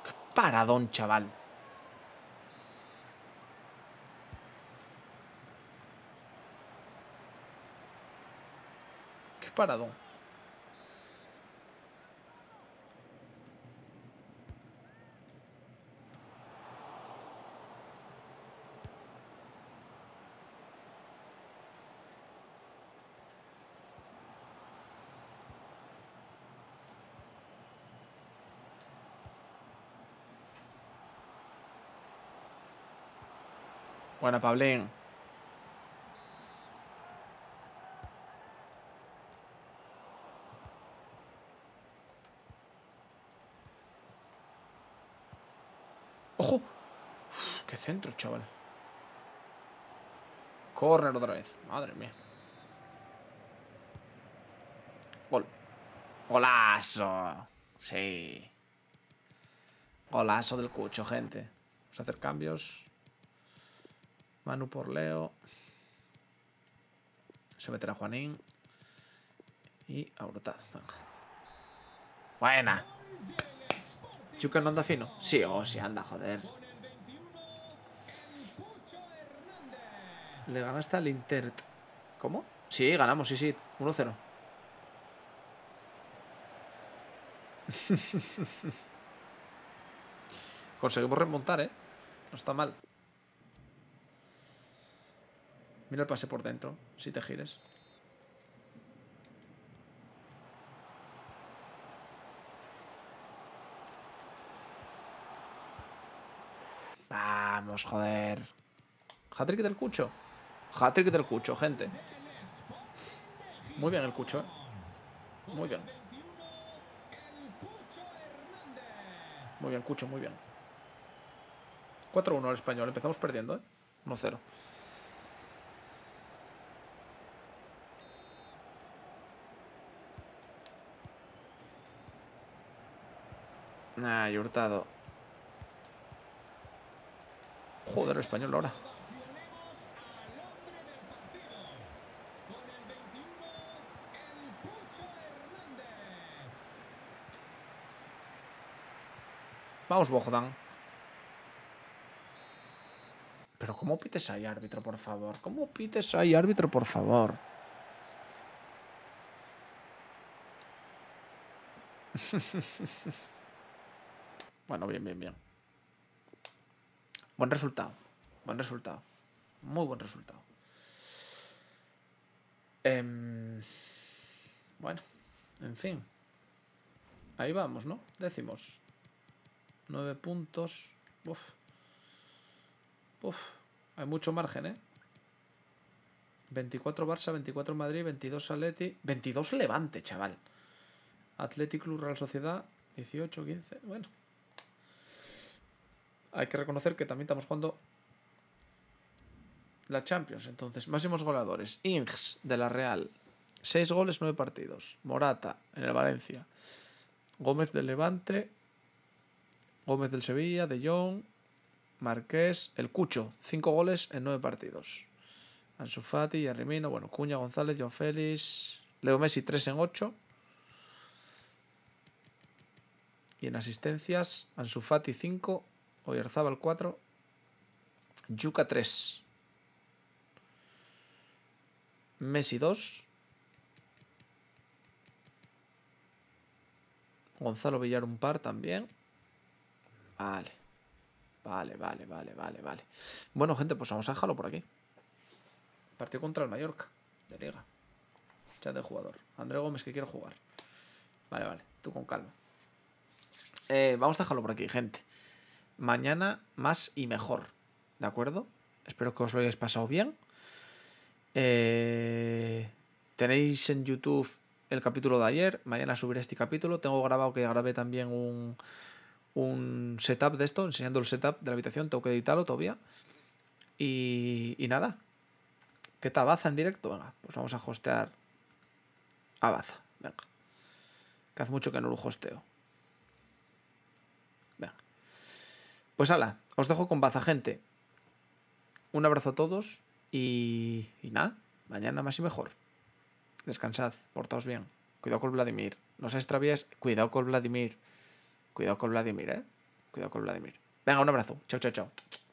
Qué paradón, chaval. parado. Bueno, Pablín. centro, chaval. Corner otra vez. Madre mía. Gol. Golazo. Sí. Golazo del cucho, gente. Vamos a hacer cambios. Manu por Leo. Se meterá Juanín. Y a Buena. Chuca no anda fino. Sí, o oh, sí, anda, joder. Le ganaste al Inter. ¿Cómo? Sí, ganamos, sí, sí. 1-0. Conseguimos remontar, ¿eh? No está mal. Mira el pase por dentro, si te gires. Vamos, joder. hat del Cucho hat del Cucho, gente. Muy bien el Cucho, ¿eh? Muy bien. Muy bien, Cucho, muy bien. 4-1 al español. Empezamos perdiendo, ¿eh? 1-0. y Hurtado. Joder, el español ahora. Vamos, Bogdan. Pero ¿cómo pites ahí, árbitro, por favor? ¿Cómo pites ahí, árbitro, por favor? bueno, bien, bien, bien. Buen resultado. Buen resultado. Muy buen resultado. Em, bueno, en fin. Ahí vamos, ¿no? Decimos. 9 puntos. Hay mucho margen, ¿eh? 24 Barça, 24 Madrid, 22 Atleti, 22 Levante, chaval. Athletic Club Real Sociedad, 18, 15, bueno. Hay que reconocer que también estamos jugando la Champions, entonces, máximos goleadores. Ings, de la Real, 6 goles, 9 partidos. Morata, en el Valencia. Gómez de Levante, Gómez del Sevilla, De Jong, Marqués, El Cucho, 5 goles en 9 partidos. Ansu Fati, Arrimino, bueno, Cuña, González, John Félix, Leo Messi, 3 en 8. Y en asistencias, Ansu Fati 5, el 4, Yuka 3. Messi 2. Gonzalo Villar un par también. Vale. Vale, vale, vale, vale, vale. Bueno, gente, pues vamos a dejarlo por aquí. Partido contra el Mallorca, de liga. Chat de jugador. André Gómez, que quiero jugar. Vale, vale, tú con calma. Eh, vamos a dejarlo por aquí, gente. Mañana más y mejor, ¿de acuerdo? Espero que os lo hayáis pasado bien. Eh, tenéis en YouTube el capítulo de ayer. Mañana subiré este capítulo. Tengo grabado que grabé también un un setup de esto, enseñando el setup de la habitación, tengo que editarlo todavía. Y, y nada. ¿Qué tal Baza en directo? Venga, pues vamos a hostear a Baza. Venga. Que hace mucho que no lo hosteo. Venga. Pues ala, os dejo con Baza, gente. Un abrazo a todos y, y nada, mañana más y mejor. Descansad, portaos bien. Cuidado con Vladimir. No se extravíes Cuidado con Vladimir. Cuidado con Vladimir, ¿eh? Cuidado con Vladimir. Venga, un abrazo. Chao, chao, chao.